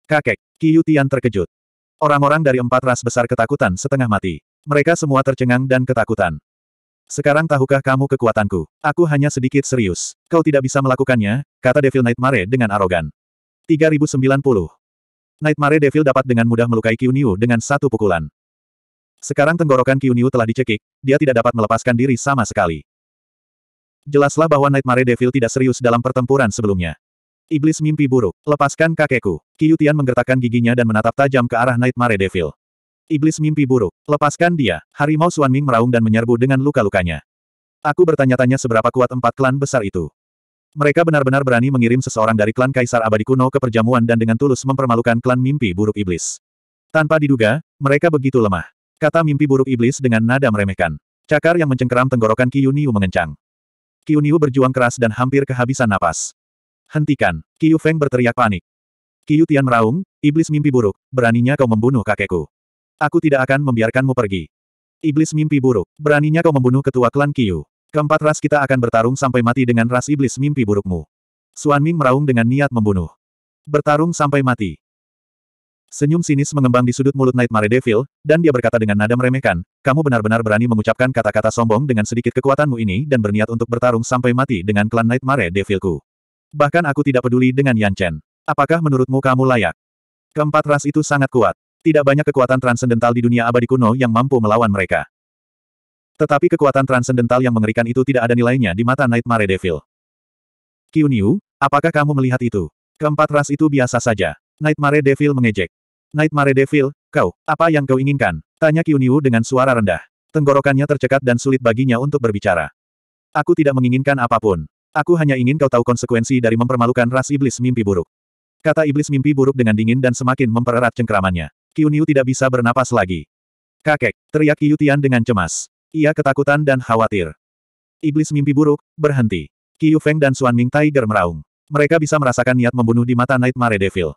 Kakek, Ki Tian terkejut. Orang-orang dari empat ras besar ketakutan setengah mati. Mereka semua tercengang dan ketakutan. Sekarang tahukah kamu kekuatanku? Aku hanya sedikit serius. Kau tidak bisa melakukannya, kata Devil Nightmare dengan arogan. 3090. Nightmare Devil dapat dengan mudah melukai Kyuniu dengan satu pukulan. Sekarang tenggorokan Kyuniu telah dicekik, dia tidak dapat melepaskan diri sama sekali. Jelaslah bahwa Nightmare Devil tidak serius dalam pertempuran sebelumnya. Iblis mimpi buruk, lepaskan kakekku. Tian menggertakkan giginya dan menatap tajam ke arah Nightmare Devil. Iblis mimpi buruk, lepaskan dia. Harimau Suanming meraung dan menyerbu dengan luka-lukanya. Aku bertanya-tanya seberapa kuat empat klan besar itu. Mereka benar-benar berani mengirim seseorang dari klan Kaisar Abadi Kuno ke perjamuan dan dengan tulus mempermalukan klan mimpi buruk iblis. Tanpa diduga, mereka begitu lemah. Kata mimpi buruk iblis dengan nada meremehkan. Cakar yang mencengkeram tenggorokan Kiyuniu mengencang. Qiu berjuang keras dan hampir kehabisan napas. Hentikan! Qiu Feng berteriak panik. Qiu Tian meraung, iblis mimpi buruk, beraninya kau membunuh kakekku. Aku tidak akan membiarkanmu pergi. Iblis mimpi buruk, beraninya kau membunuh ketua klan Qiu. Keempat ras kita akan bertarung sampai mati dengan ras iblis mimpi burukmu. Suan Ming meraung dengan niat membunuh. Bertarung sampai mati. Senyum sinis mengembang di sudut mulut Nightmare Devil, dan dia berkata dengan nada meremehkan, kamu benar-benar berani mengucapkan kata-kata sombong dengan sedikit kekuatanmu ini dan berniat untuk bertarung sampai mati dengan klan Nightmare Devilku. Bahkan aku tidak peduli dengan Yan Chen. Apakah menurutmu kamu layak? Keempat ras itu sangat kuat. Tidak banyak kekuatan transendental di dunia abadi kuno yang mampu melawan mereka. Tetapi kekuatan transendental yang mengerikan itu tidak ada nilainya di mata Nightmare Devil. Qiu apakah kamu melihat itu? Keempat ras itu biasa saja. Nightmare Devil mengejek. Nightmare Devil, kau, apa yang kau inginkan? Tanya Kyuniu dengan suara rendah. Tenggorokannya tercekat dan sulit baginya untuk berbicara. Aku tidak menginginkan apapun. Aku hanya ingin kau tahu konsekuensi dari mempermalukan ras iblis mimpi buruk. Kata iblis mimpi buruk dengan dingin dan semakin mempererat cengkeramannya. Kyuniu tidak bisa bernapas lagi. Kakek, teriak Kyutian dengan cemas. Ia ketakutan dan khawatir. Iblis mimpi buruk, berhenti. Qiu Feng dan Xuan Ming Tiger meraung. Mereka bisa merasakan niat membunuh di mata Nightmare Devil.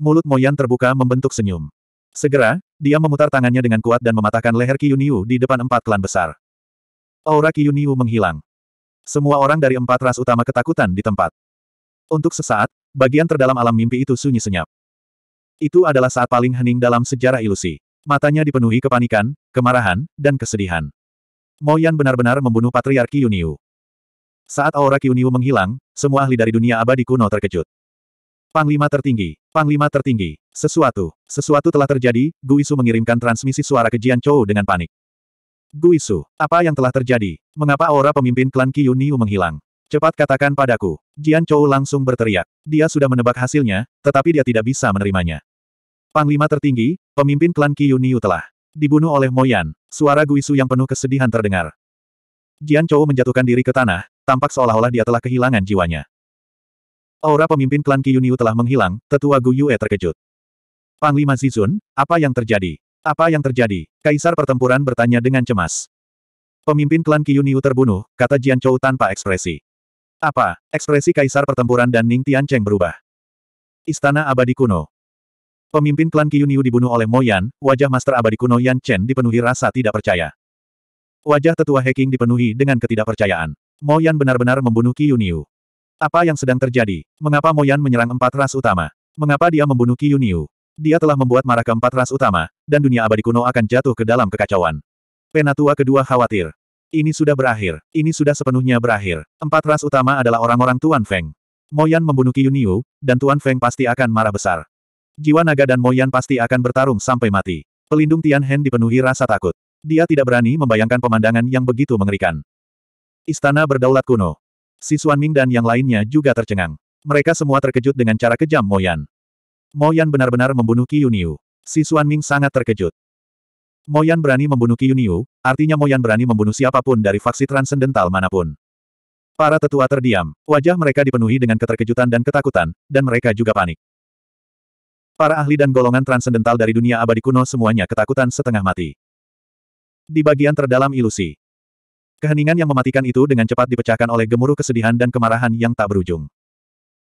Mulut Moyan terbuka membentuk senyum. Segera, dia memutar tangannya dengan kuat dan mematahkan leher Kiyuniu di depan empat klan besar. Aura Kiyuniu menghilang. Semua orang dari empat ras utama ketakutan di tempat. Untuk sesaat, bagian terdalam alam mimpi itu sunyi senyap. Itu adalah saat paling hening dalam sejarah ilusi. Matanya dipenuhi kepanikan, kemarahan, dan kesedihan. Moyan benar-benar membunuh Patriarki Yuniu. Saat aura Kyuniu menghilang, semua ahli dari dunia abadi kuno terkejut. Panglima tertinggi, panglima tertinggi, sesuatu, sesuatu telah terjadi, Guisu mengirimkan transmisi suara ke Jian Chou dengan panik. Guisu, apa yang telah terjadi? Mengapa aura pemimpin klan Kiyuniu menghilang? Cepat katakan padaku. Jian Chou langsung berteriak. Dia sudah menebak hasilnya, tetapi dia tidak bisa menerimanya. Panglima tertinggi, pemimpin klan Kiyuniu telah dibunuh oleh Moyan. Suara Guisu yang penuh kesedihan terdengar. Jian Chou menjatuhkan diri ke tanah, tampak seolah-olah dia telah kehilangan jiwanya. Aura pemimpin klan Qiyunyu telah menghilang, tetua Gu Yue terkejut. Panglima Zizun, apa yang terjadi? Apa yang terjadi? Kaisar pertempuran bertanya dengan cemas. Pemimpin klan Qiyunyu terbunuh, kata Jian Chou tanpa ekspresi. Apa? Ekspresi kaisar pertempuran dan Ning Tiancheng berubah. Istana abadi kuno. Pemimpin klan Qiyunyu dibunuh oleh Moyan, wajah master abadi kuno Yan Chen dipenuhi rasa tidak percaya. Wajah tetua Heking dipenuhi dengan ketidakpercayaan. Mo Yan benar-benar membunuh Qiyunyu. Apa yang sedang terjadi? Mengapa Moyan menyerang empat ras utama? Mengapa dia membunuh Kiyuniu? Dia telah membuat marah keempat ras utama, dan dunia abadi kuno akan jatuh ke dalam kekacauan. Penatua kedua khawatir. Ini sudah berakhir. Ini sudah sepenuhnya berakhir. Empat ras utama adalah orang-orang Tuan Feng. Moyan membunuh Kiyuniu, dan Tuan Feng pasti akan marah besar. Jiwa naga dan Moyan pasti akan bertarung sampai mati. Pelindung Tian Hen dipenuhi rasa takut. Dia tidak berani membayangkan pemandangan yang begitu mengerikan. Istana berdaulat kuno. Si Ming dan yang lainnya juga tercengang. Mereka semua terkejut dengan cara kejam Moyan. Moyan benar-benar membunuh Qiyuniu. Si Ming sangat terkejut. Moyan berani membunuh Qiyuniu, artinya Moyan berani membunuh siapapun dari faksi transendental manapun. Para tetua terdiam, wajah mereka dipenuhi dengan keterkejutan dan ketakutan, dan mereka juga panik. Para ahli dan golongan transendental dari dunia abadi kuno semuanya ketakutan setengah mati. Di bagian terdalam ilusi, Keheningan yang mematikan itu dengan cepat dipecahkan oleh gemuruh kesedihan dan kemarahan yang tak berujung.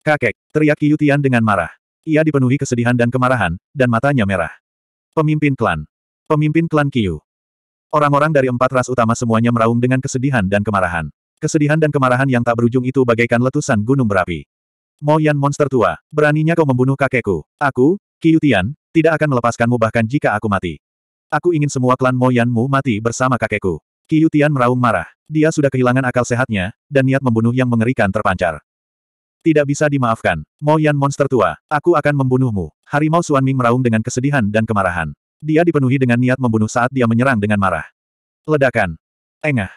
Kakek, teriak Yutian dengan marah. Ia dipenuhi kesedihan dan kemarahan, dan matanya merah. Pemimpin klan. Pemimpin klan Kiyu. Orang-orang dari empat ras utama semuanya meraung dengan kesedihan dan kemarahan. Kesedihan dan kemarahan yang tak berujung itu bagaikan letusan gunung berapi. Moyan monster tua, beraninya kau membunuh kakekku. Aku, Kiyutian, tidak akan melepaskanmu bahkan jika aku mati. Aku ingin semua klan Moyanmu mati bersama kakekku. Qi Tian meraung marah. Dia sudah kehilangan akal sehatnya, dan niat membunuh yang mengerikan terpancar. Tidak bisa dimaafkan. Mo Yan monster tua, aku akan membunuhmu. Harimau Suanming meraung dengan kesedihan dan kemarahan. Dia dipenuhi dengan niat membunuh saat dia menyerang dengan marah. Ledakan. Engah.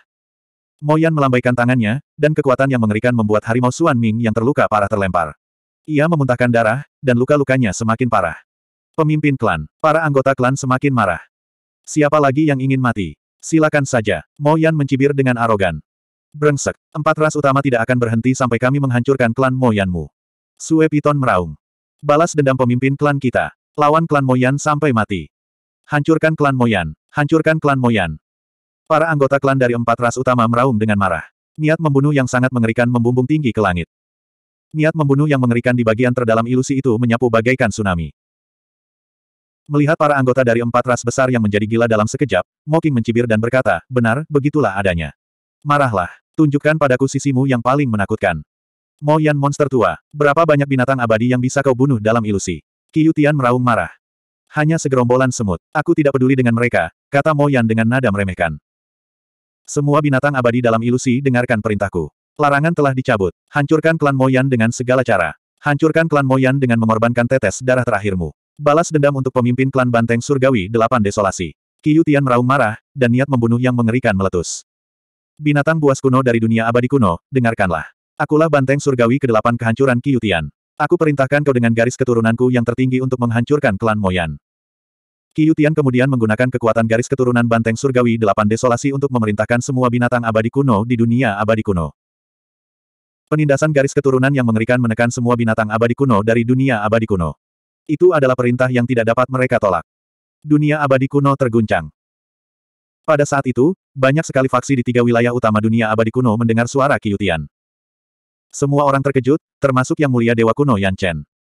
Mo Yan melambaikan tangannya, dan kekuatan yang mengerikan membuat harimau Suanming yang terluka parah terlempar. Ia memuntahkan darah, dan luka-lukanya semakin parah. Pemimpin klan, para anggota klan semakin marah. Siapa lagi yang ingin mati? Silakan saja. Mo Yan mencibir dengan arogan. Brengsek, empat ras utama tidak akan berhenti sampai kami menghancurkan klan Mo Yanmu. Sue Piton meraung. Balas dendam pemimpin klan kita. Lawan klan Mo Yan sampai mati. Hancurkan klan Mo Yan. Hancurkan klan Mo Yan. Para anggota klan dari empat ras utama meraung dengan marah. Niat membunuh yang sangat mengerikan membumbung tinggi ke langit. Niat membunuh yang mengerikan di bagian terdalam ilusi itu menyapu bagaikan tsunami. Melihat para anggota dari empat ras besar yang menjadi gila dalam sekejap, Moking mencibir dan berkata, benar, begitulah adanya. Marahlah, tunjukkan padaku sisimu yang paling menakutkan. Moyan monster tua, berapa banyak binatang abadi yang bisa kau bunuh dalam ilusi? Tian meraung marah. Hanya segerombolan semut, aku tidak peduli dengan mereka, kata Moyan dengan nada meremehkan. Semua binatang abadi dalam ilusi dengarkan perintahku. Larangan telah dicabut, hancurkan klan Moyan dengan segala cara. Hancurkan klan Moyan dengan mengorbankan tetes darah terakhirmu. Balas dendam untuk pemimpin klan Banteng Surgawi Delapan Desolasi. Qiu Tian meraung marah, dan niat membunuh yang mengerikan meletus. Binatang buas kuno dari dunia abadi kuno, dengarkanlah. Akulah Banteng Surgawi ke kehancuran Qiu Tian. Aku perintahkan kau dengan garis keturunanku yang tertinggi untuk menghancurkan klan Moyan. Qiu Tian kemudian menggunakan kekuatan garis keturunan Banteng Surgawi Delapan Desolasi untuk memerintahkan semua binatang abadi kuno di dunia abadi kuno. Penindasan garis keturunan yang mengerikan menekan semua binatang abadi kuno dari dunia abadi kuno. Itu adalah perintah yang tidak dapat mereka tolak. Dunia abadi kuno terguncang. Pada saat itu, banyak sekali faksi di tiga wilayah utama dunia abadi kuno mendengar suara Kiyutian. Semua orang terkejut, termasuk yang mulia Dewa Kuno Yan Chen.